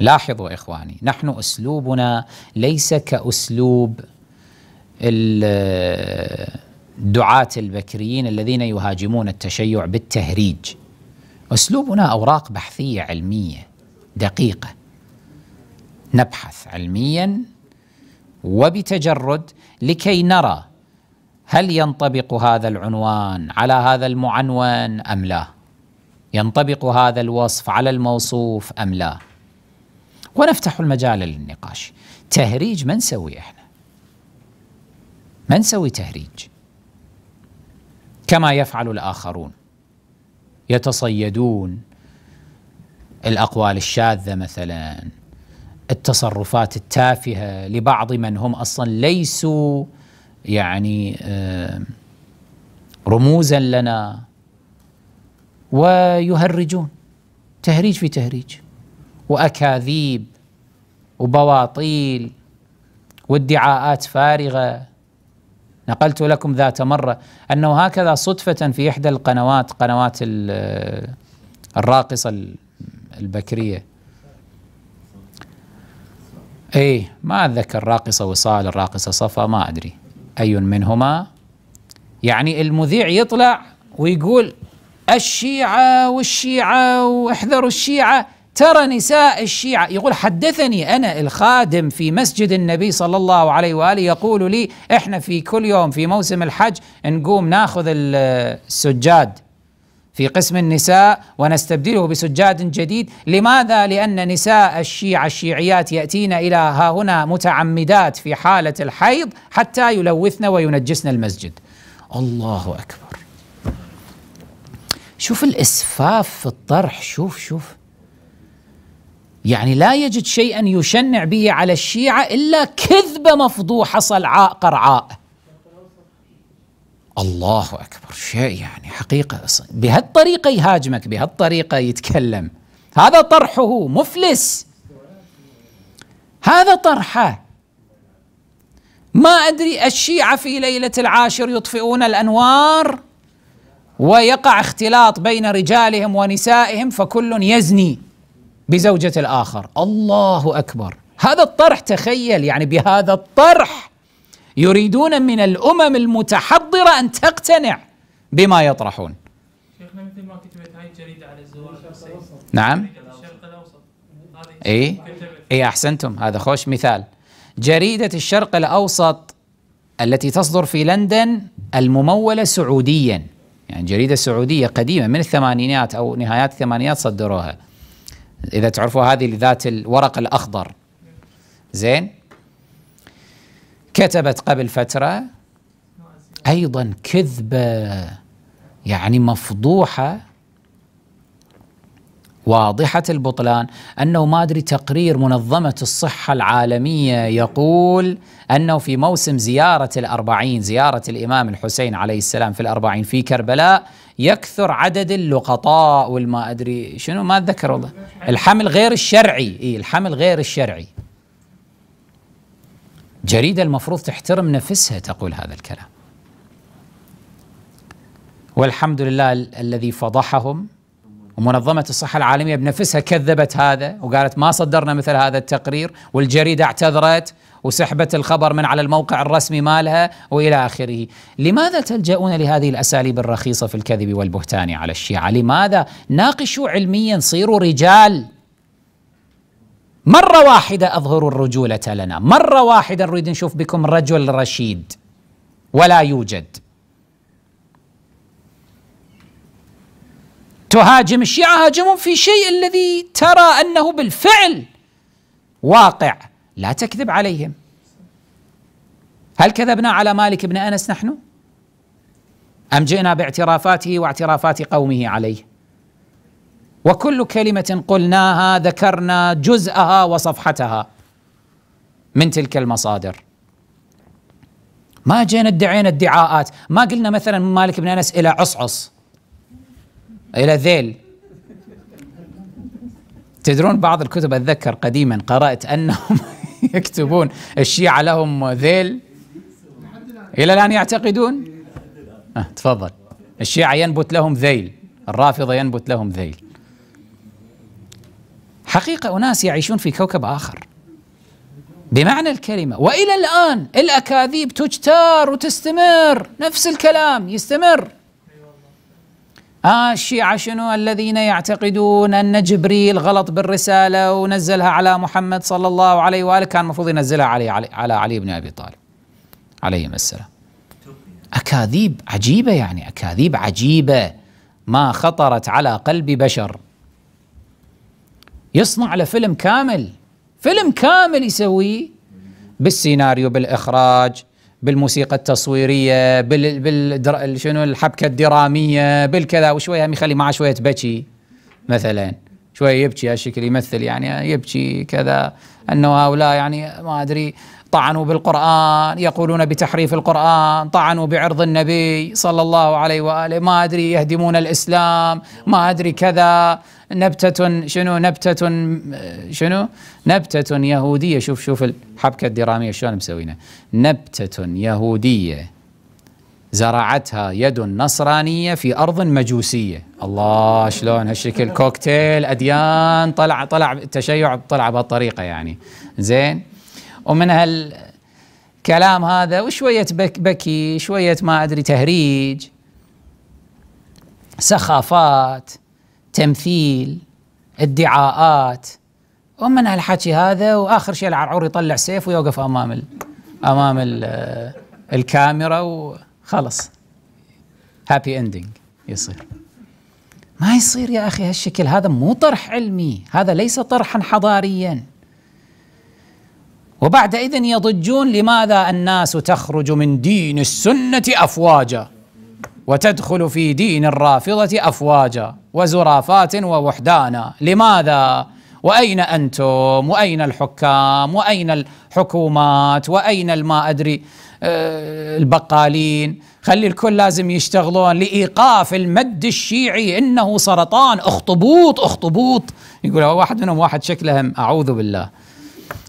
[SPEAKER 1] لاحظوا إخواني نحن أسلوبنا ليس كأسلوب الدعاة البكريين الذين يهاجمون التشيع بالتهريج أسلوبنا أوراق بحثية علمية دقيقة نبحث علميا وبتجرد لكي نرى هل ينطبق هذا العنوان على هذا المعنون أم لا ينطبق هذا الوصف على الموصوف أم لا ونفتح المجال للنقاش تهريج ما نسوي احنا ما نسوي تهريج كما يفعل الاخرون يتصيدون الاقوال الشاذه مثلا التصرفات التافهه لبعض من هم اصلا ليسوا يعني آه، رموزا لنا ويهرجون تهريج في تهريج واكاذيب وبواطيل وادعاءات فارغه نقلت لكم ذات مره انه هكذا صدفه في احدى القنوات قنوات الراقصه البكريه اي ما اتذكر راقصه وصال الراقصه صفا ما ادري اي منهما يعني المذيع يطلع ويقول الشيعه والشيعه واحذروا الشيعه ترى نساء الشيعة يقول حدثني أنا الخادم في مسجد النبي صلى الله عليه وآله يقول لي إحنا في كل يوم في موسم الحج نقوم ناخذ السجاد في قسم النساء ونستبدله بسجاد جديد لماذا؟ لأن نساء الشيعة الشيعيات يأتين إلى ها هنا متعمدات في حالة الحيض حتى يلوثن وينجسن المسجد الله أكبر شوف الإسفاف في الطرح شوف شوف يعني لا يجد شيئا يشنع به على الشيعة إلا كذبة مفضوحة صلعاء قرعاء الله أكبر شيء يعني حقيقة بهالطريقة يهاجمك بهالطريقة يتكلم هذا طرحه مفلس هذا طرحه ما أدري الشيعة في ليلة العاشر يطفئون الأنوار ويقع اختلاط بين رجالهم ونسائهم فكل يزني بزوجة الآخر الله أكبر هذا الطرح تخيل يعني بهذا الطرح يريدون من الأمم المتحضرة أن تقتنع بما يطرحون شيخنا مثل ما كتبت هاي الجريدة على نعم الشرق الأوسط اي اي إيه، احسنتم هذا خوش مثال جريدة الشرق الأوسط التي تصدر في لندن الممولة سعوديا يعني جريدة سعودية قديمة من الثمانينات أو نهايات الثمانينات صدروها اذا تعرفوا هذه ذات الورق الاخضر زين كتبت قبل فتره ايضا كذبه يعني مفضوحه واضحه البطلان انه ما ادري تقرير منظمه الصحه العالميه يقول انه في موسم زياره الاربعين زياره الامام الحسين عليه السلام في الاربعين في كربلاء يكثر عدد اللقطاء والما ادري شنو ما اتذكر والله الحمل غير الشرعي اي الحمل غير الشرعي جريده المفروض تحترم نفسها تقول هذا الكلام والحمد لله الذي فضحهم ومنظمة الصحة العالمية بنفسها كذبت هذا وقالت ما صدرنا مثل هذا التقرير والجريدة اعتذرت وسحبت الخبر من على الموقع الرسمي مالها والى اخره، لماذا تلجؤون لهذه الاساليب الرخيصه في الكذب والبهتان على الشيعه؟ لماذا؟ ناقشوا علميا صيروا رجال. مرة واحدة اظهروا الرجولة لنا، مرة واحدة نريد نشوف بكم رجل رشيد ولا يوجد. تهاجم الشيعة هاجمهم في شيء الذي ترى أنه بالفعل واقع لا تكذب عليهم هل كذبنا على مالك بن انس نحن؟ ام جئنا باعترافاته واعترافات قومه عليه؟ وكل كلمه قلناها ذكرنا جزءها وصفحتها من تلك المصادر ما جينا ادعينا ادعاءات ما قلنا مثلا من مالك بن انس الى عصعص الى ذيل تدرون بعض الكتب اتذكر قديما قرات انهم (laughs) يكتبون الشيعة لهم ذيل إلى الآن يعتقدون آه تفضل الشيعة ينبت لهم ذيل الرافضة ينبت لهم ذيل حقيقة أناس يعيشون في كوكب آخر بمعنى الكلمة وإلى الآن الأكاذيب تجتار وتستمر نفس الكلام يستمر ها الشيعة شنو الذين يعتقدون أن جبريل غلط بالرسالة ونزلها على محمد صلى الله عليه وآله كان المفروض ينزلها علي, علي على علي بن أبي طالب عليهم السلام أكاذيب عجيبة يعني أكاذيب عجيبة ما خطرت على قلب بشر يصنع له فيلم كامل فيلم كامل يسويه بالسيناريو بالإخراج بالموسيقى التصويريه بال, بال شنو الحبكه الدراميه بالكذا وشويه هم يخلي معه شويه بكي مثلا شويه يبكي هالشكل يمثل يعني يبكي كذا انه هؤلاء يعني ما ادري طعنوا بالقرآن يقولون بتحريف القرآن طعنوا بعرض النبي صلى الله عليه وآله ما أدري يهدمون الإسلام ما أدري كذا نبتة شنو نبتة شنو نبتة يهودية شوف شوف الحبكة الدرامية شلون مسوينا نبتة يهودية زرعتها يد نصرانية في أرض مجوسية الله شلون هالشكل كوكتيل أديان طلع طلع التشيع طلع بهالطريقة يعني زين ومن هالكلام هذا وشوية بك بكي شوية ما أدري تهريج سخافات تمثيل ادعاءات ومن هالحكي هذا واخر شيء العرعور يطلع سيف ويوقف امام ال امام ال الكاميرا وخلص هابي اندنج يصير ما يصير يا اخي هالشكل هذا مو طرح علمي هذا ليس طرحا حضاريا وبعد اذن يضجون لماذا الناس تخرج من دين السنه افواجا وتدخل في دين الرافضة أفواجا وزرافات ووحدانا لماذا؟ وأين أنتم؟ وأين الحكام؟ وأين الحكومات؟ وأين الما أدري آه، البقالين؟ خلي الكل لازم يشتغلون لإيقاف المد الشيعي إنه سرطان أخطبوط أخطبوط يقول واحد منهم واحد شكله هم أعوذ بالله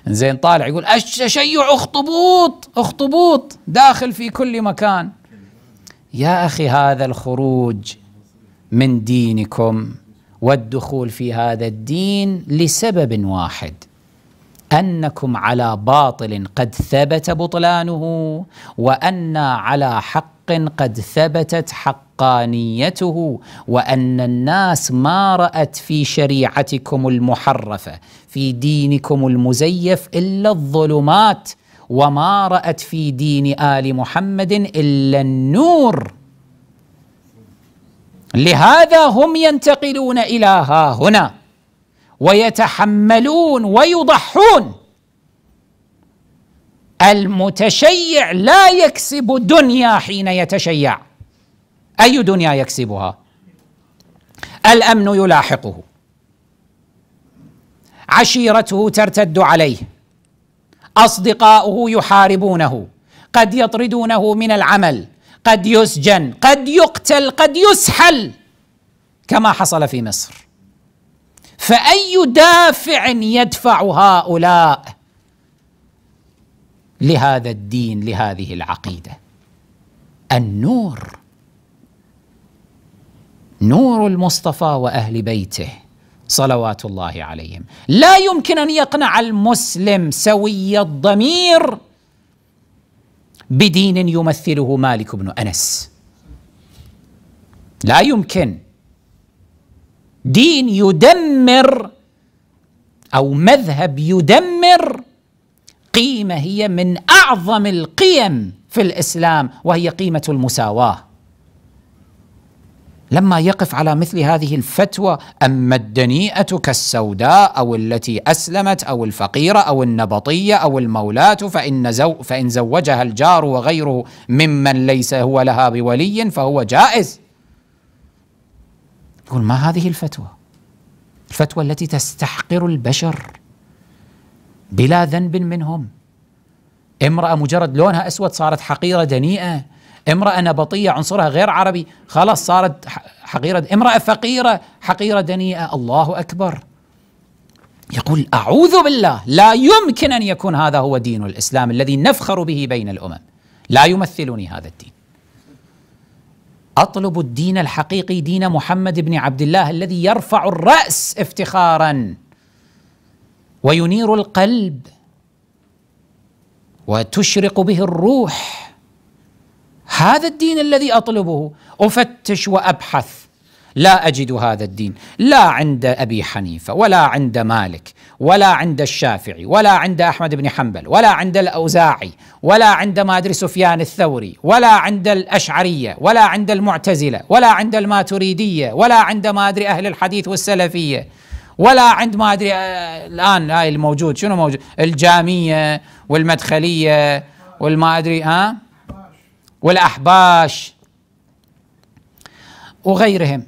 [SPEAKER 1] زين طالع يقول التشيع أخطبوط أخطبوط داخل في كل مكان يا اخي هذا الخروج من دينكم والدخول في هذا الدين لسبب واحد انكم على باطل قد ثبت بطلانه وانا على حق قد ثبتت حقانيته وان الناس ما رات في شريعتكم المحرفه في دينكم المزيف الا الظلمات وما رأت في دين آل محمد إلا النور لهذا هم ينتقلون إلى ها هنا ويتحملون ويضحون المتشيع لا يكسب دنيا حين يتشيع أي دنيا يكسبها الأمن يلاحقه عشيرته ترتد عليه اصدقاؤه يحاربونه قد يطردونه من العمل قد يسجن قد يقتل قد يسحل كما حصل في مصر فاي دافع يدفع هؤلاء لهذا الدين لهذه العقيده النور نور المصطفى واهل بيته صلوات الله عليهم لا يمكن ان يقنع المسلم سوي الضمير بدين يمثله مالك بن انس لا يمكن دين يدمر او مذهب يدمر قيمه هي من اعظم القيم في الاسلام وهي قيمه المساواه لما يقف على مثل هذه الفتوى أما الدنيئة كالسوداء أو التي أسلمت أو الفقيرة أو النبطية أو المولاة فإن, زو فإن زوجها الجار وغيره ممن ليس هو لها بولي فهو جائز يقول ما هذه الفتوى الفتوى التي تستحقر البشر بلا ذنب منهم امرأة مجرد لونها أسود صارت حقيرة دنيئة امرأة نبطية عنصرها غير عربي خلاص صارت حقيرة امرأة فقيرة حقيرة دنيئة الله أكبر يقول أعوذ بالله لا يمكن أن يكون هذا هو دين الإسلام الذي نفخر به بين الأمم لا يمثلني هذا الدين أطلب الدين الحقيقي دين محمد بن عبد الله الذي يرفع الرأس افتخارا وينير القلب وتشرق به الروح هذا الدين الذي اطلبه افتش وابحث لا اجد هذا الدين لا عند ابي حنيفه ولا عند مالك ولا عند الشافعي ولا عند احمد بن حنبل ولا عند الاوزاعي ولا عند ما ادري سفيان الثوري ولا عند الاشعريه ولا عند المعتزله ولا عند الماتريديه ولا عند ما ادري اهل الحديث والسلفيه ولا عند ما ادري الان هاي الموجود شنو موجود الجاميه والمدخليه والما ادري ها والأحباش وغيرهم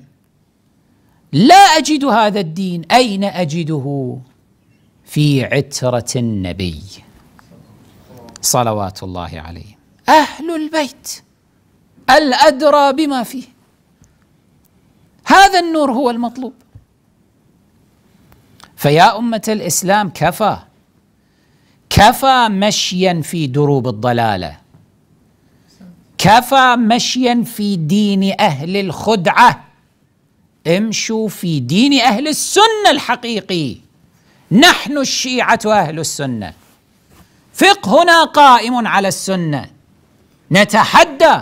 [SPEAKER 1] لا أجد هذا الدين أين أجده في عترة النبي صلوات الله عليه أهل البيت الأدرى بما فيه هذا النور هو المطلوب فيا أمة الإسلام كفى كفى مشيا في دروب الضلاله كفى مشيا في دين اهل الخدعه امشوا في دين اهل السنه الحقيقي نحن الشيعه اهل السنه فقهنا قائم على السنه نتحدى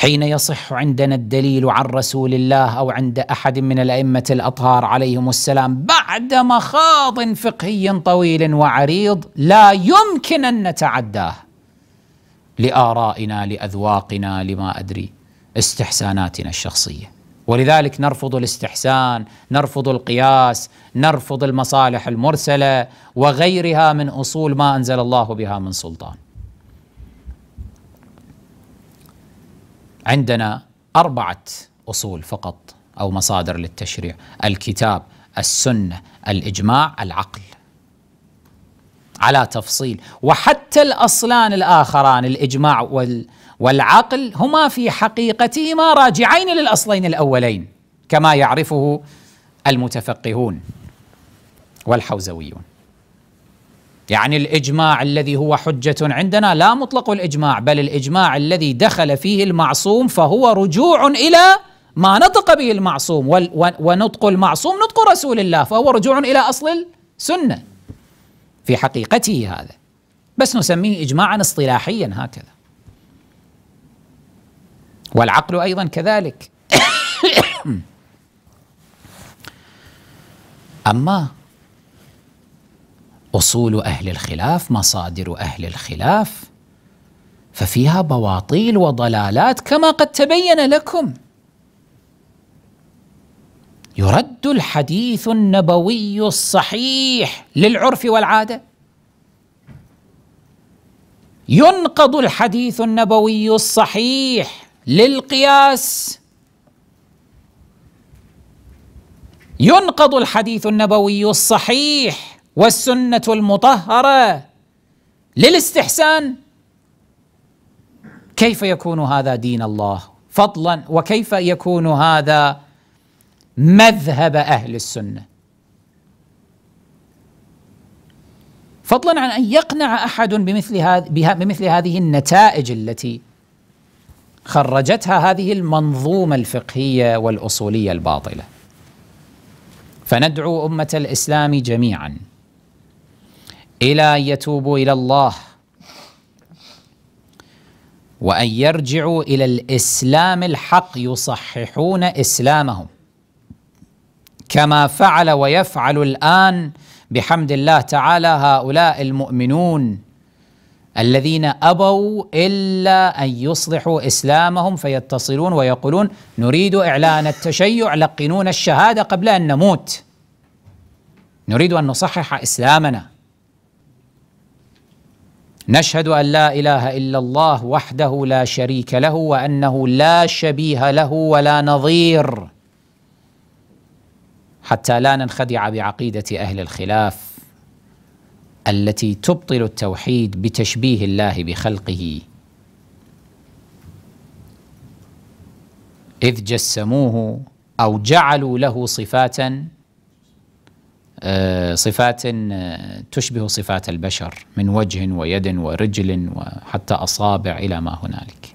[SPEAKER 1] حين يصح عندنا الدليل عن رسول الله او عند احد من الائمه الاطهار عليهم السلام بعد مخاض فقهي طويل وعريض لا يمكن ان نتعداه لارائنا لاذواقنا لما ادري استحساناتنا الشخصيه ولذلك نرفض الاستحسان نرفض القياس نرفض المصالح المرسله وغيرها من اصول ما انزل الله بها من سلطان عندنا أربعة أصول فقط أو مصادر للتشريع الكتاب السنة الإجماع العقل على تفصيل وحتى الأصلان الآخران الإجماع وال والعقل هما في حقيقتهما راجعين للأصلين الأولين كما يعرفه المتفقهون والحوزويون يعني الاجماع الذي هو حجه عندنا لا مطلق الاجماع بل الاجماع الذي دخل فيه المعصوم فهو رجوع الى ما نطق به المعصوم ونطق المعصوم نطق رسول الله فهو رجوع الى اصل السنه في حقيقته هذا بس نسميه اجماعا اصطلاحيا هكذا والعقل ايضا كذلك (coughs) اما اصول اهل الخلاف مصادر اهل الخلاف ففيها بواطيل وضلالات كما قد تبين لكم يرد الحديث النبوي الصحيح للعرف والعاده ينقض الحديث النبوي الصحيح للقياس ينقض الحديث النبوي الصحيح والسنة المطهرة للاستحسان كيف يكون هذا دين الله فضلا وكيف يكون هذا مذهب أهل السنة فضلا عن أن يقنع أحد بمثل, هذ بمثل هذه النتائج التي خرجتها هذه المنظومة الفقهية والأصولية الباطلة فندعو أمة الإسلام جميعاً إلى أن يتوبوا إلى الله وأن يرجعوا إلى الإسلام الحق يصححون إسلامهم كما فعل ويفعل الآن بحمد الله تعالى هؤلاء المؤمنون الذين أبوا إلا أن يصلحوا إسلامهم فيتصلون ويقولون نريد إعلان التشيع لقنون الشهادة قبل أن نموت نريد أن نصحح إسلامنا نشهد ان لا اله الا الله وحده لا شريك له وانه لا شبيه له ولا نظير حتى لا ننخدع بعقيده اهل الخلاف التي تبطل التوحيد بتشبيه الله بخلقه اذ جسموه او جعلوا له صفاتا آه، صفات آه، تشبه صفات البشر من وجه ويد ورجل وحتى اصابع الى ما هنالك.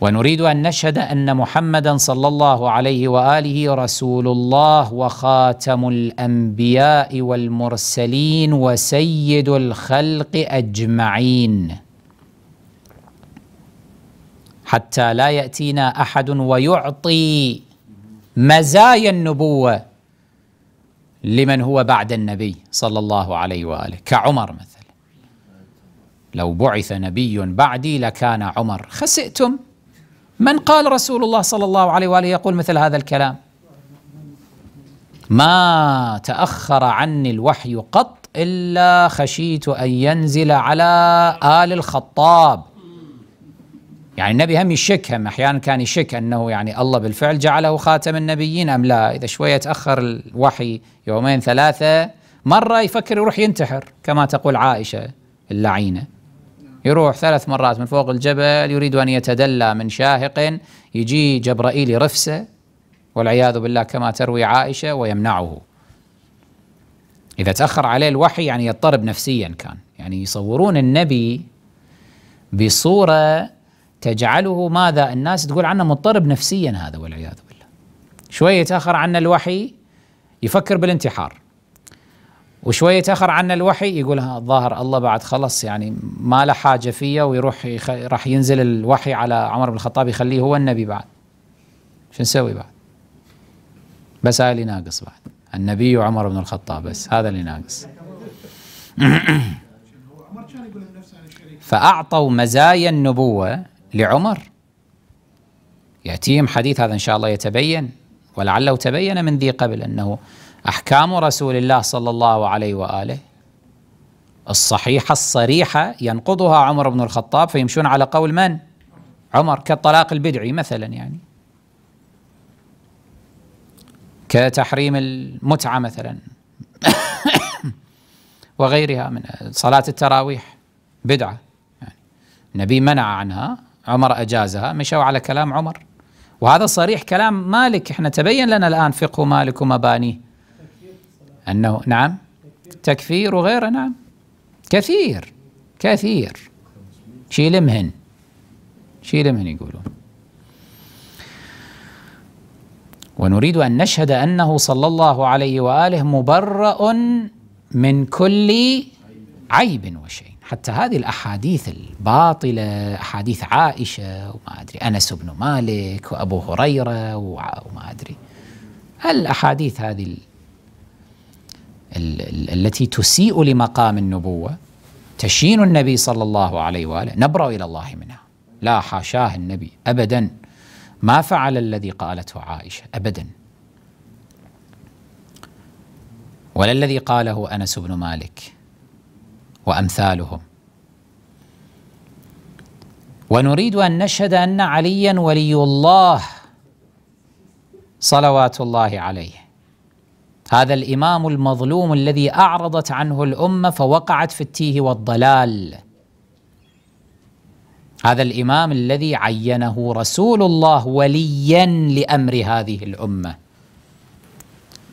[SPEAKER 1] ونريد ان نشهد ان محمدا صلى الله عليه واله رسول الله وخاتم الانبياء والمرسلين وسيد الخلق اجمعين. حتى لا ياتينا احد ويعطي مزايا النبوة لمن هو بعد النبي صلى الله عليه وآله كعمر مثلا لو بعث نبي بعدي لكان عمر خسئتم من قال رسول الله صلى الله عليه وآله يقول مثل هذا الكلام ما تأخر عني الوحي قط إلا خشيت أن ينزل على آل الخطاب يعني النبي هم يشك احيانا كان يشك انه يعني الله بالفعل جعله خاتم النبيين ام لا اذا شويه تاخر الوحي يومين ثلاثه مره يفكر يروح ينتحر كما تقول عائشه اللعينه يروح ثلاث مرات من فوق الجبل يريد ان يتدلى من شاهق يجي جبرائيل يرفسه والعياذ بالله كما تروي عائشه ويمنعه اذا تاخر عليه الوحي يعني يضطرب نفسيا كان يعني يصورون النبي بصوره تجعله ماذا الناس تقول عنه مضطرب نفسيا هذا والعياذ بالله شوية تأخر عنا الوحي يفكر بالانتحار وشوية تأخر عنا الوحي يقول الظاهر الله بعد خلص يعني ما له حاجة فيه ويروح يخ... راح ينزل الوحي على عمر بن الخطاب يخليه هو النبي بعد شو نسوي بعد بس هاي اللي ناقص بعد النبي عمر بن الخطاب بس هذا اللي ناقص (coughs) فأعطوا مزايا النبوة لعمر يأتيهم حديث هذا إن شاء الله يتبين ولعله تبين من ذي قبل أنه أحكام رسول الله صلى الله عليه وآله الصحيحة الصريحة ينقضها عمر بن الخطاب فيمشون على قول من؟ عمر كالطلاق البدعي مثلا يعني كتحريم المتعة مثلا (coughs) وغيرها من صلاة التراويح بدعة يعني النبي منع عنها عمر أجازها مشوا على كلام عمر وهذا صريح كلام مالك احنا تبين لنا الآن فقه مالك ومبانيه أنه نعم تكفير وغيره نعم كثير كثير شيل مهن شيل مهن يقولون ونريد أن نشهد أنه صلى الله عليه وآله مبرأ من كل عيب وشيء حتى هذه الأحاديث الباطلة أحاديث عائشة وما أدري أنس بن مالك وأبو هريرة وما أدري الأحاديث هذه الـ الـ الـ التي تسيء لمقام النبوة تشين النبي صلى الله عليه وآله نبرأ إلى الله منها لا حاشاه النبي أبدا ما فعل الذي قالته عائشة أبدا ولا الذي قاله أنس بن مالك وامثالهم ونريد ان نشهد ان عليا ولي الله صلوات الله عليه هذا الامام المظلوم الذي اعرضت عنه الامه فوقعت في التيه والضلال هذا الامام الذي عينه رسول الله وليا لامر هذه الامه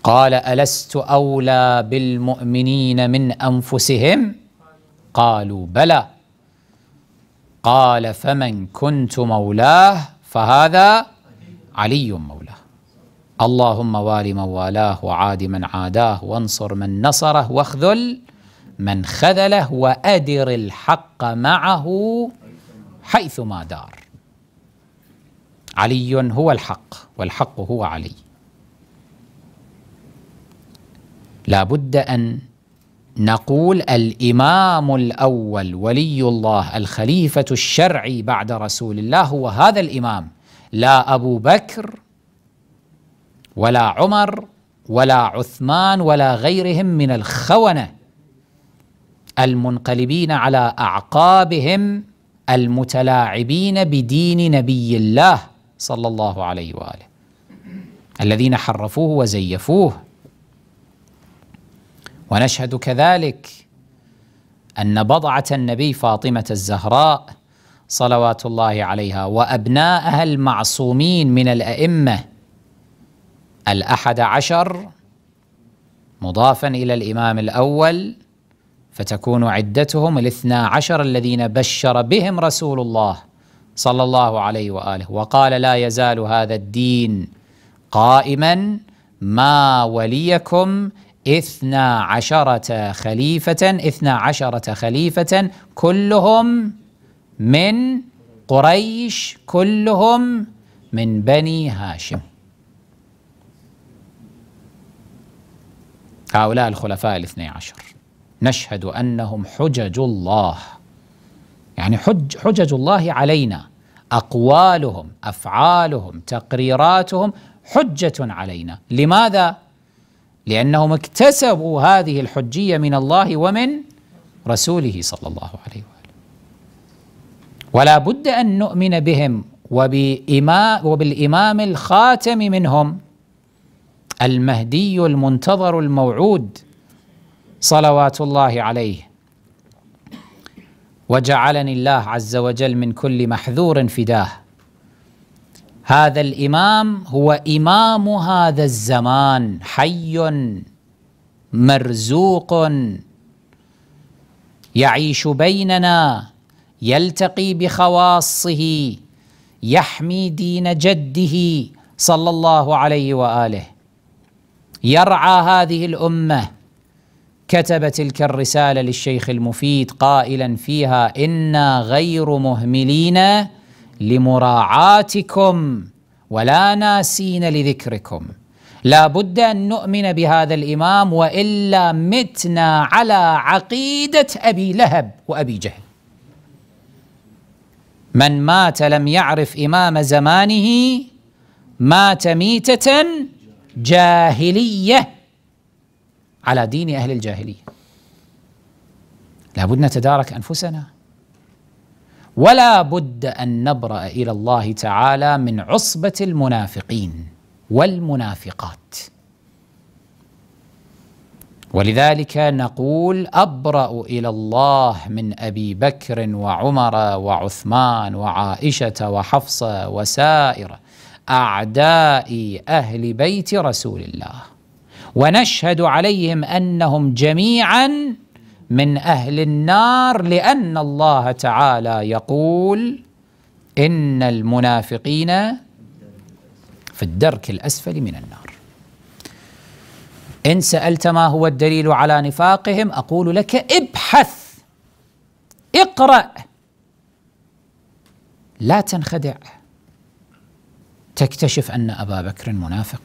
[SPEAKER 1] قال الست اولى بالمؤمنين من انفسهم قالوا بلى قال فمن كنت مولاه فهذا علي مولاه اللهم وال من والاه وعاد من عاداه وانصر من نصره واخذل من خذله وأدر الحق معه حيثما دار علي هو الحق والحق هو علي لا بد أن نقول الإمام الأول ولي الله الخليفة الشرعي بعد رسول الله هو هذا الإمام لا أبو بكر ولا عمر ولا عثمان ولا غيرهم من الخونة المنقلبين على أعقابهم المتلاعبين بدين نبي الله صلى الله عليه وآله الذين حرفوه وزيفوه ونشهد كذلك أن بضعة النبي فاطمة الزهراء صلوات الله عليها وأبناءها المعصومين من الأئمة الأحد عشر مضافا إلى الإمام الأول فتكون عدتهم الاثنى عشر الذين بشر بهم رسول الله صلى الله عليه وآله وقال لا يزال هذا الدين قائما ما وليكم اثنا عشرة خليفة اثنا عشرة خليفة كلهم من قريش كلهم من بني هاشم هؤلاء الخلفاء الاثني عشر نشهد أنهم حجج الله يعني حج حجج الله علينا أقوالهم أفعالهم تقريراتهم حجة علينا لماذا؟ لأنهم اكتسبوا هذه الحجية من الله ومن رسوله صلى الله عليه وآله ولا بد أن نؤمن بهم وبالإمام الخاتم منهم المهدي المنتظر الموعود صلوات الله عليه وجعلني الله عز وجل من كل محذور فداه هذا الإمام هو إمام هذا الزمان حي مرزوق يعيش بيننا يلتقي بخواصه يحمي دين جده صلى الله عليه وآله يرعى هذه الأمة كتب تلك الرسالة للشيخ المفيد قائلا فيها إنا غير مهملين لمراعاتكم ولا ناسين لذكركم لا بد أن نؤمن بهذا الإمام وإلا متنا على عقيدة أبي لهب وأبي جهل من مات لم يعرف إمام زمانه مات ميتة جاهلية على دين أهل الجاهلية لابد نتدارك أنفسنا ولا بد ان نبرا الى الله تعالى من عصبه المنافقين والمنافقات ولذلك نقول ابرا الى الله من ابي بكر وعمر وعثمان وعائشه وحفصه وسائر اعداء اهل بيت رسول الله ونشهد عليهم انهم جميعا من أهل النار لأن الله تعالى يقول إن المنافقين في الدرك الأسفل من النار إن سألت ما هو الدليل على نفاقهم أقول لك ابحث اقرأ لا تنخدع تكتشف أن أبا بكر منافق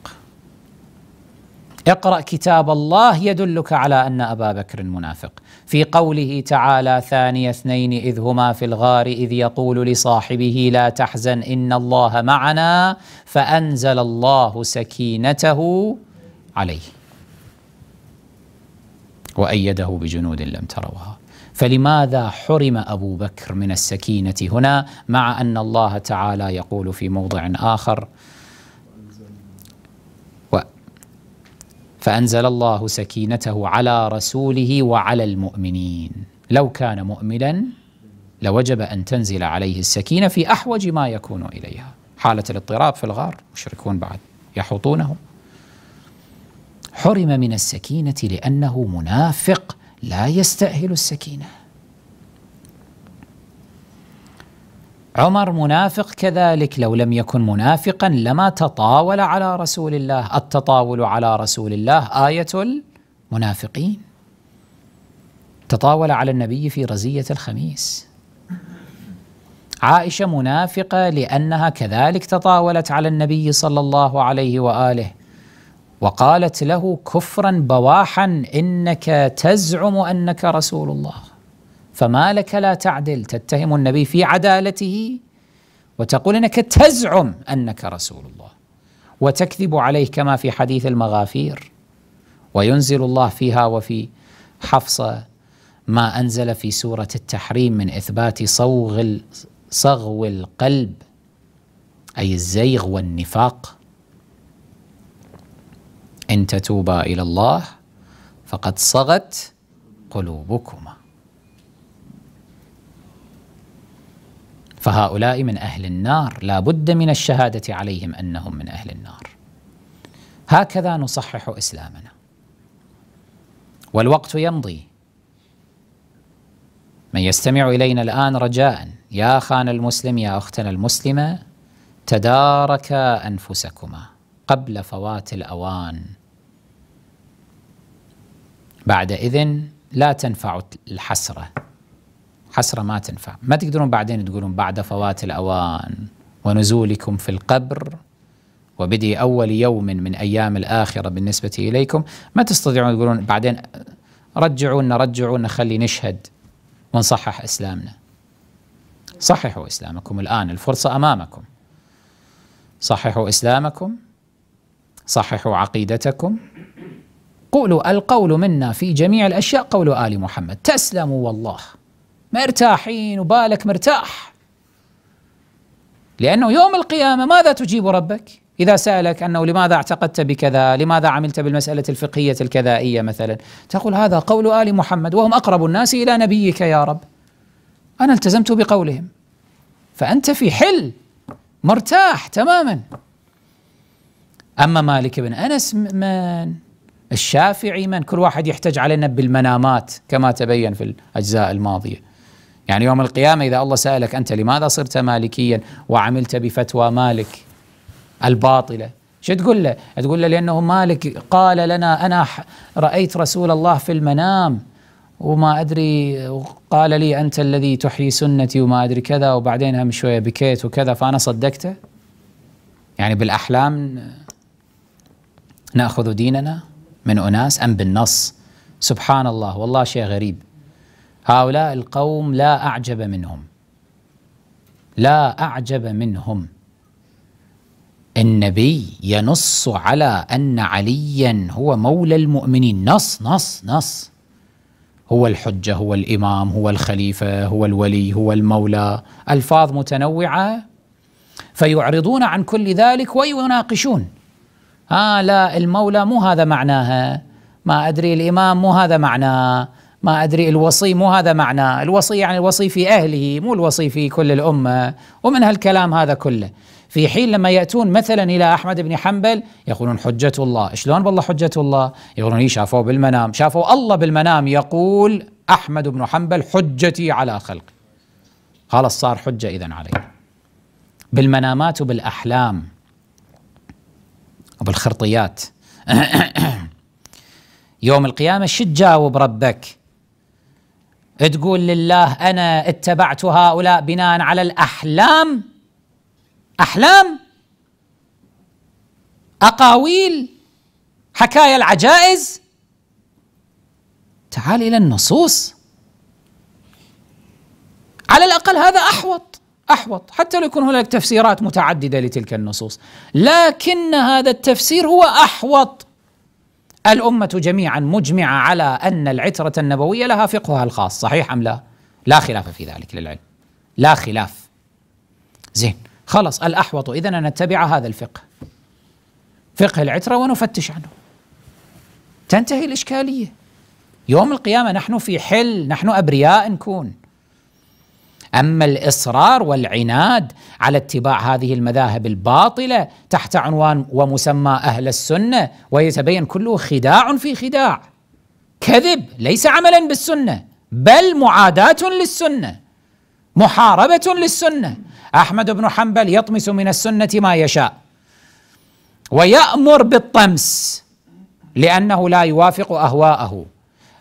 [SPEAKER 1] اقرأ كتاب الله يدلك على أن أبا بكر منافق في قوله تعالى ثاني اثنين إذ هما في الغار إذ يقول لصاحبه لا تحزن إن الله معنا فأنزل الله سكينته عليه وأيده بجنود لم تروها فلماذا حرم أبو بكر من السكينة هنا مع أن الله تعالى يقول في موضع آخر فانزل الله سكينته على رسوله وعلى المؤمنين لو كان مؤمنا لوجب ان تنزل عليه السكينه في احوج ما يكون اليها حاله الاضطراب في الغار مشركون بعد يحوطونه حرم من السكينه لانه منافق لا يستاهل السكينه عمر منافق كذلك لو لم يكن منافقا لما تطاول على رسول الله التطاول على رسول الله آية المنافقين تطاول على النبي في رزية الخميس عائشة منافقة لأنها كذلك تطاولت على النبي صلى الله عليه وآله وقالت له كفرا بواحا إنك تزعم أنك رسول الله فما لك لا تعدل تتهم النبي في عدالته وتقول انك تزعم انك رسول الله وتكذب عليه كما في حديث المغافير وينزل الله فيها وفي حفصه ما انزل في سوره التحريم من اثبات صوغ صغو القلب اي الزيغ والنفاق ان تتوبا الى الله فقد صغت قلوبكم فهؤلاء من أهل النار لا بد من الشهادة عليهم أنهم من أهل النار هكذا نصحح إسلامنا والوقت يمضي من يستمع إلينا الآن رجاء يا خان المسلم يا أختنا المسلمة تداركا أنفسكما قبل فوات الأوان بعد إذن لا تنفع الحسرة حسرة ما تنفع ما تقدرون بعدين تقولون بعد فوات الأوان ونزولكم في القبر وبدي أول يوم من أيام الآخرة بالنسبة إليكم ما تستطيعون تقولون بعدين رجعونا رجعونا خلي نشهد ونصحح إسلامنا صححوا إسلامكم الآن الفرصة أمامكم صححوا إسلامكم صححوا عقيدتكم قولوا القول منا في جميع الأشياء قول آل محمد تسلموا والله مرتاحين وبالك مرتاح لأنه يوم القيامة ماذا تجيب ربك إذا سألك أنه لماذا اعتقدت بكذا لماذا عملت بالمسألة الفقهية الكذائية مثلا تقول هذا قول آل محمد وهم أقرب الناس إلى نبيك يا رب أنا التزمت بقولهم فأنت في حل مرتاح تماما أما مالك بن أنس من الشافعي من كل واحد يحتج علينا بالمنامات كما تبين في الأجزاء الماضية يعني يوم القيامة إذا الله سألك أنت لماذا صرت مالكيا وعملت بفتوى مالك الباطلة شو تقول له؟ تقول له لأنه مالك قال لنا أنا رأيت رسول الله في المنام وما أدري قال لي أنت الذي تحيي سنتي وما أدري كذا وبعدين هم شوية بكيت وكذا فأنا صدقته يعني بالأحلام نأخذ ديننا من أناس أم بالنص سبحان الله والله شيء غريب هؤلاء القوم لا أعجب منهم لا أعجب منهم النبي ينص على أن عليا هو مولى المؤمنين نص نص نص هو الحجة هو الإمام هو الخليفة هو الولي هو المولى ألفاظ متنوعة فيعرضون عن كل ذلك ويناقشون آه لا المولى مو هذا معناها ما أدري الإمام مو هذا معناه ما أدري الوصي مو هذا معناه الوصي يعني الوصي في أهله مو الوصي في كل الأمة ومن هالكلام هذا كله في حين لما يأتون مثلا إلى أحمد بن حنبل يقولون حجة الله شلون بالله حجة الله يقولون إيه شافوه بالمنام شافوا الله بالمنام يقول أحمد بن حنبل حجتي على خلقي خلاص صار حجة إذا عليه بالمنامات وبالأحلام وبالخرطيات (coughs) يوم القيامة شو تجاوب ربك تقول لله انا اتبعت هؤلاء بناء على الاحلام احلام اقاويل حكايا العجائز تعال الى النصوص على الاقل هذا احوط احوط حتى لو يكون هناك تفسيرات متعدده لتلك النصوص لكن هذا التفسير هو احوط الأمة جميعا مجمعة على أن العترة النبوية لها فقهها الخاص صحيح أم لا؟ لا خلاف في ذلك للعلم لا خلاف زين خلاص الأحوط إذن أن نتبع هذا الفقه فقه العترة ونفتش عنه تنتهي الإشكالية يوم القيامة نحن في حل نحن أبرياء نكون أما الإصرار والعناد على اتباع هذه المذاهب الباطلة تحت عنوان ومسمى أهل السنة ويتبين كله خداع في خداع كذب ليس عملا بالسنة بل معاداة للسنة محاربة للسنة أحمد بن حنبل يطمس من السنة ما يشاء ويأمر بالطمس لأنه لا يوافق أهواءه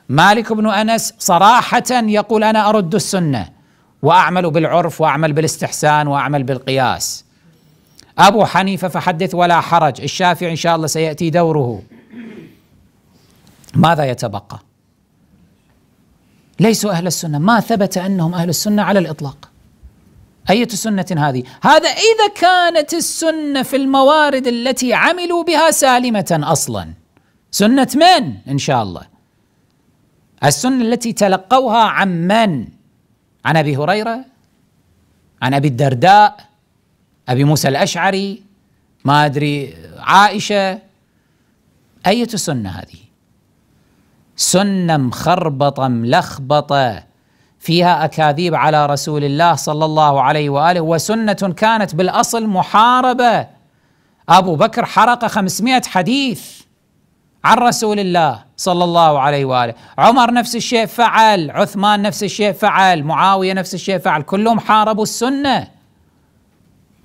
[SPEAKER 1] مالك بن أنس صراحة يقول أنا أرد السنة واعمل بالعرف واعمل بالاستحسان واعمل بالقياس ابو حنيفه فحدث ولا حرج الشافعي ان شاء الله سياتي دوره ماذا يتبقى ليسوا اهل السنه ما ثبت انهم اهل السنه على الاطلاق أية سنة هذه؟ هذا إذا كانت السنة في الموارد التي عملوا بها سالمة أصلا سنة من إن شاء الله السنة التي تلقوها عن من عن ابي هريره عن ابي الدرداء ابي موسى الاشعري ما ادري عائشه اية سنه هذه؟ سنه مخربطه ملخبطه فيها اكاذيب على رسول الله صلى الله عليه واله وسنه كانت بالاصل محاربه ابو بكر حرق 500 حديث عن رسول الله صلى الله عليه واله، عمر نفس الشيء فعل، عثمان نفس الشيء فعل، معاويه نفس الشيء فعل، كلهم حاربوا السنه.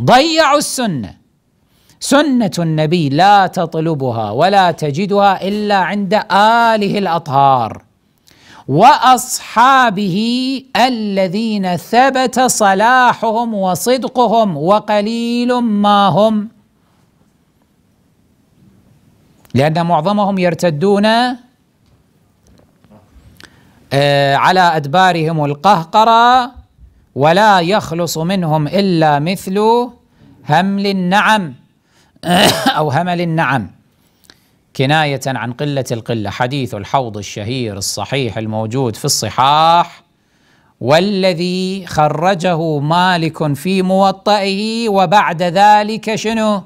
[SPEAKER 1] ضيعوا السنه. سنه النبي لا تطلبها ولا تجدها الا عند اله الاطهار. واصحابه الذين ثبت صلاحهم وصدقهم وقليل ما هم لأن معظمهم يرتدون آه، على أدبارهم القهقرة ولا يخلص منهم إلا مثل همل النعم (coughs) أو همل النعم كناية عن قلة القلة حديث الحوض الشهير الصحيح الموجود في الصحاح والذي خرجه مالك في موطئه وبعد ذلك شنو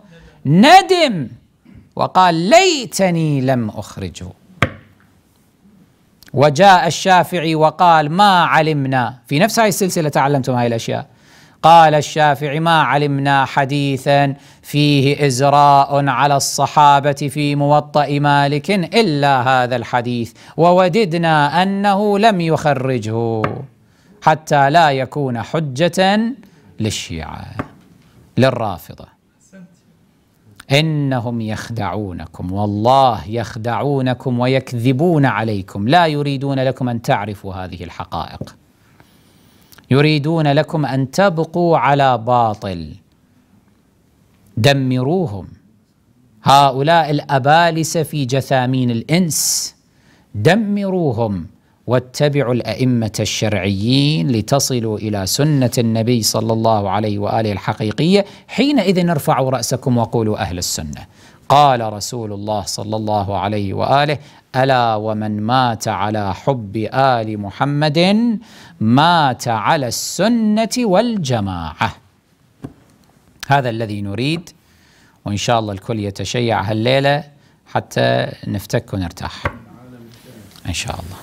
[SPEAKER 1] ندم وقال ليتني لم اخرجه وجاء الشافعي وقال ما علمنا في نفس هذه السلسله تعلمتم هذه الاشياء قال الشافعي ما علمنا حديثا فيه ازراء على الصحابه في موطا مالك الا هذا الحديث ووددنا انه لم يخرجه حتى لا يكون حجه للشيعه للرافضه انهم يخدعونكم والله يخدعونكم ويكذبون عليكم لا يريدون لكم ان تعرفوا هذه الحقائق يريدون لكم ان تبقوا على باطل دمروهم هؤلاء الابالسه في جثامين الانس دمروهم واتبعوا الأئمة الشرعيين لتصلوا إلى سنة النبي صلى الله عليه وآله الحقيقية حينئذ ارفعوا رأسكم وقولوا أهل السنة قال رسول الله صلى الله عليه واله الا ومن مات على حب ال محمد مات على السنه والجماعه هذا الذي نريد وان شاء الله الكل يتشيع هالليله حتى نفتك ونرتاح ان شاء الله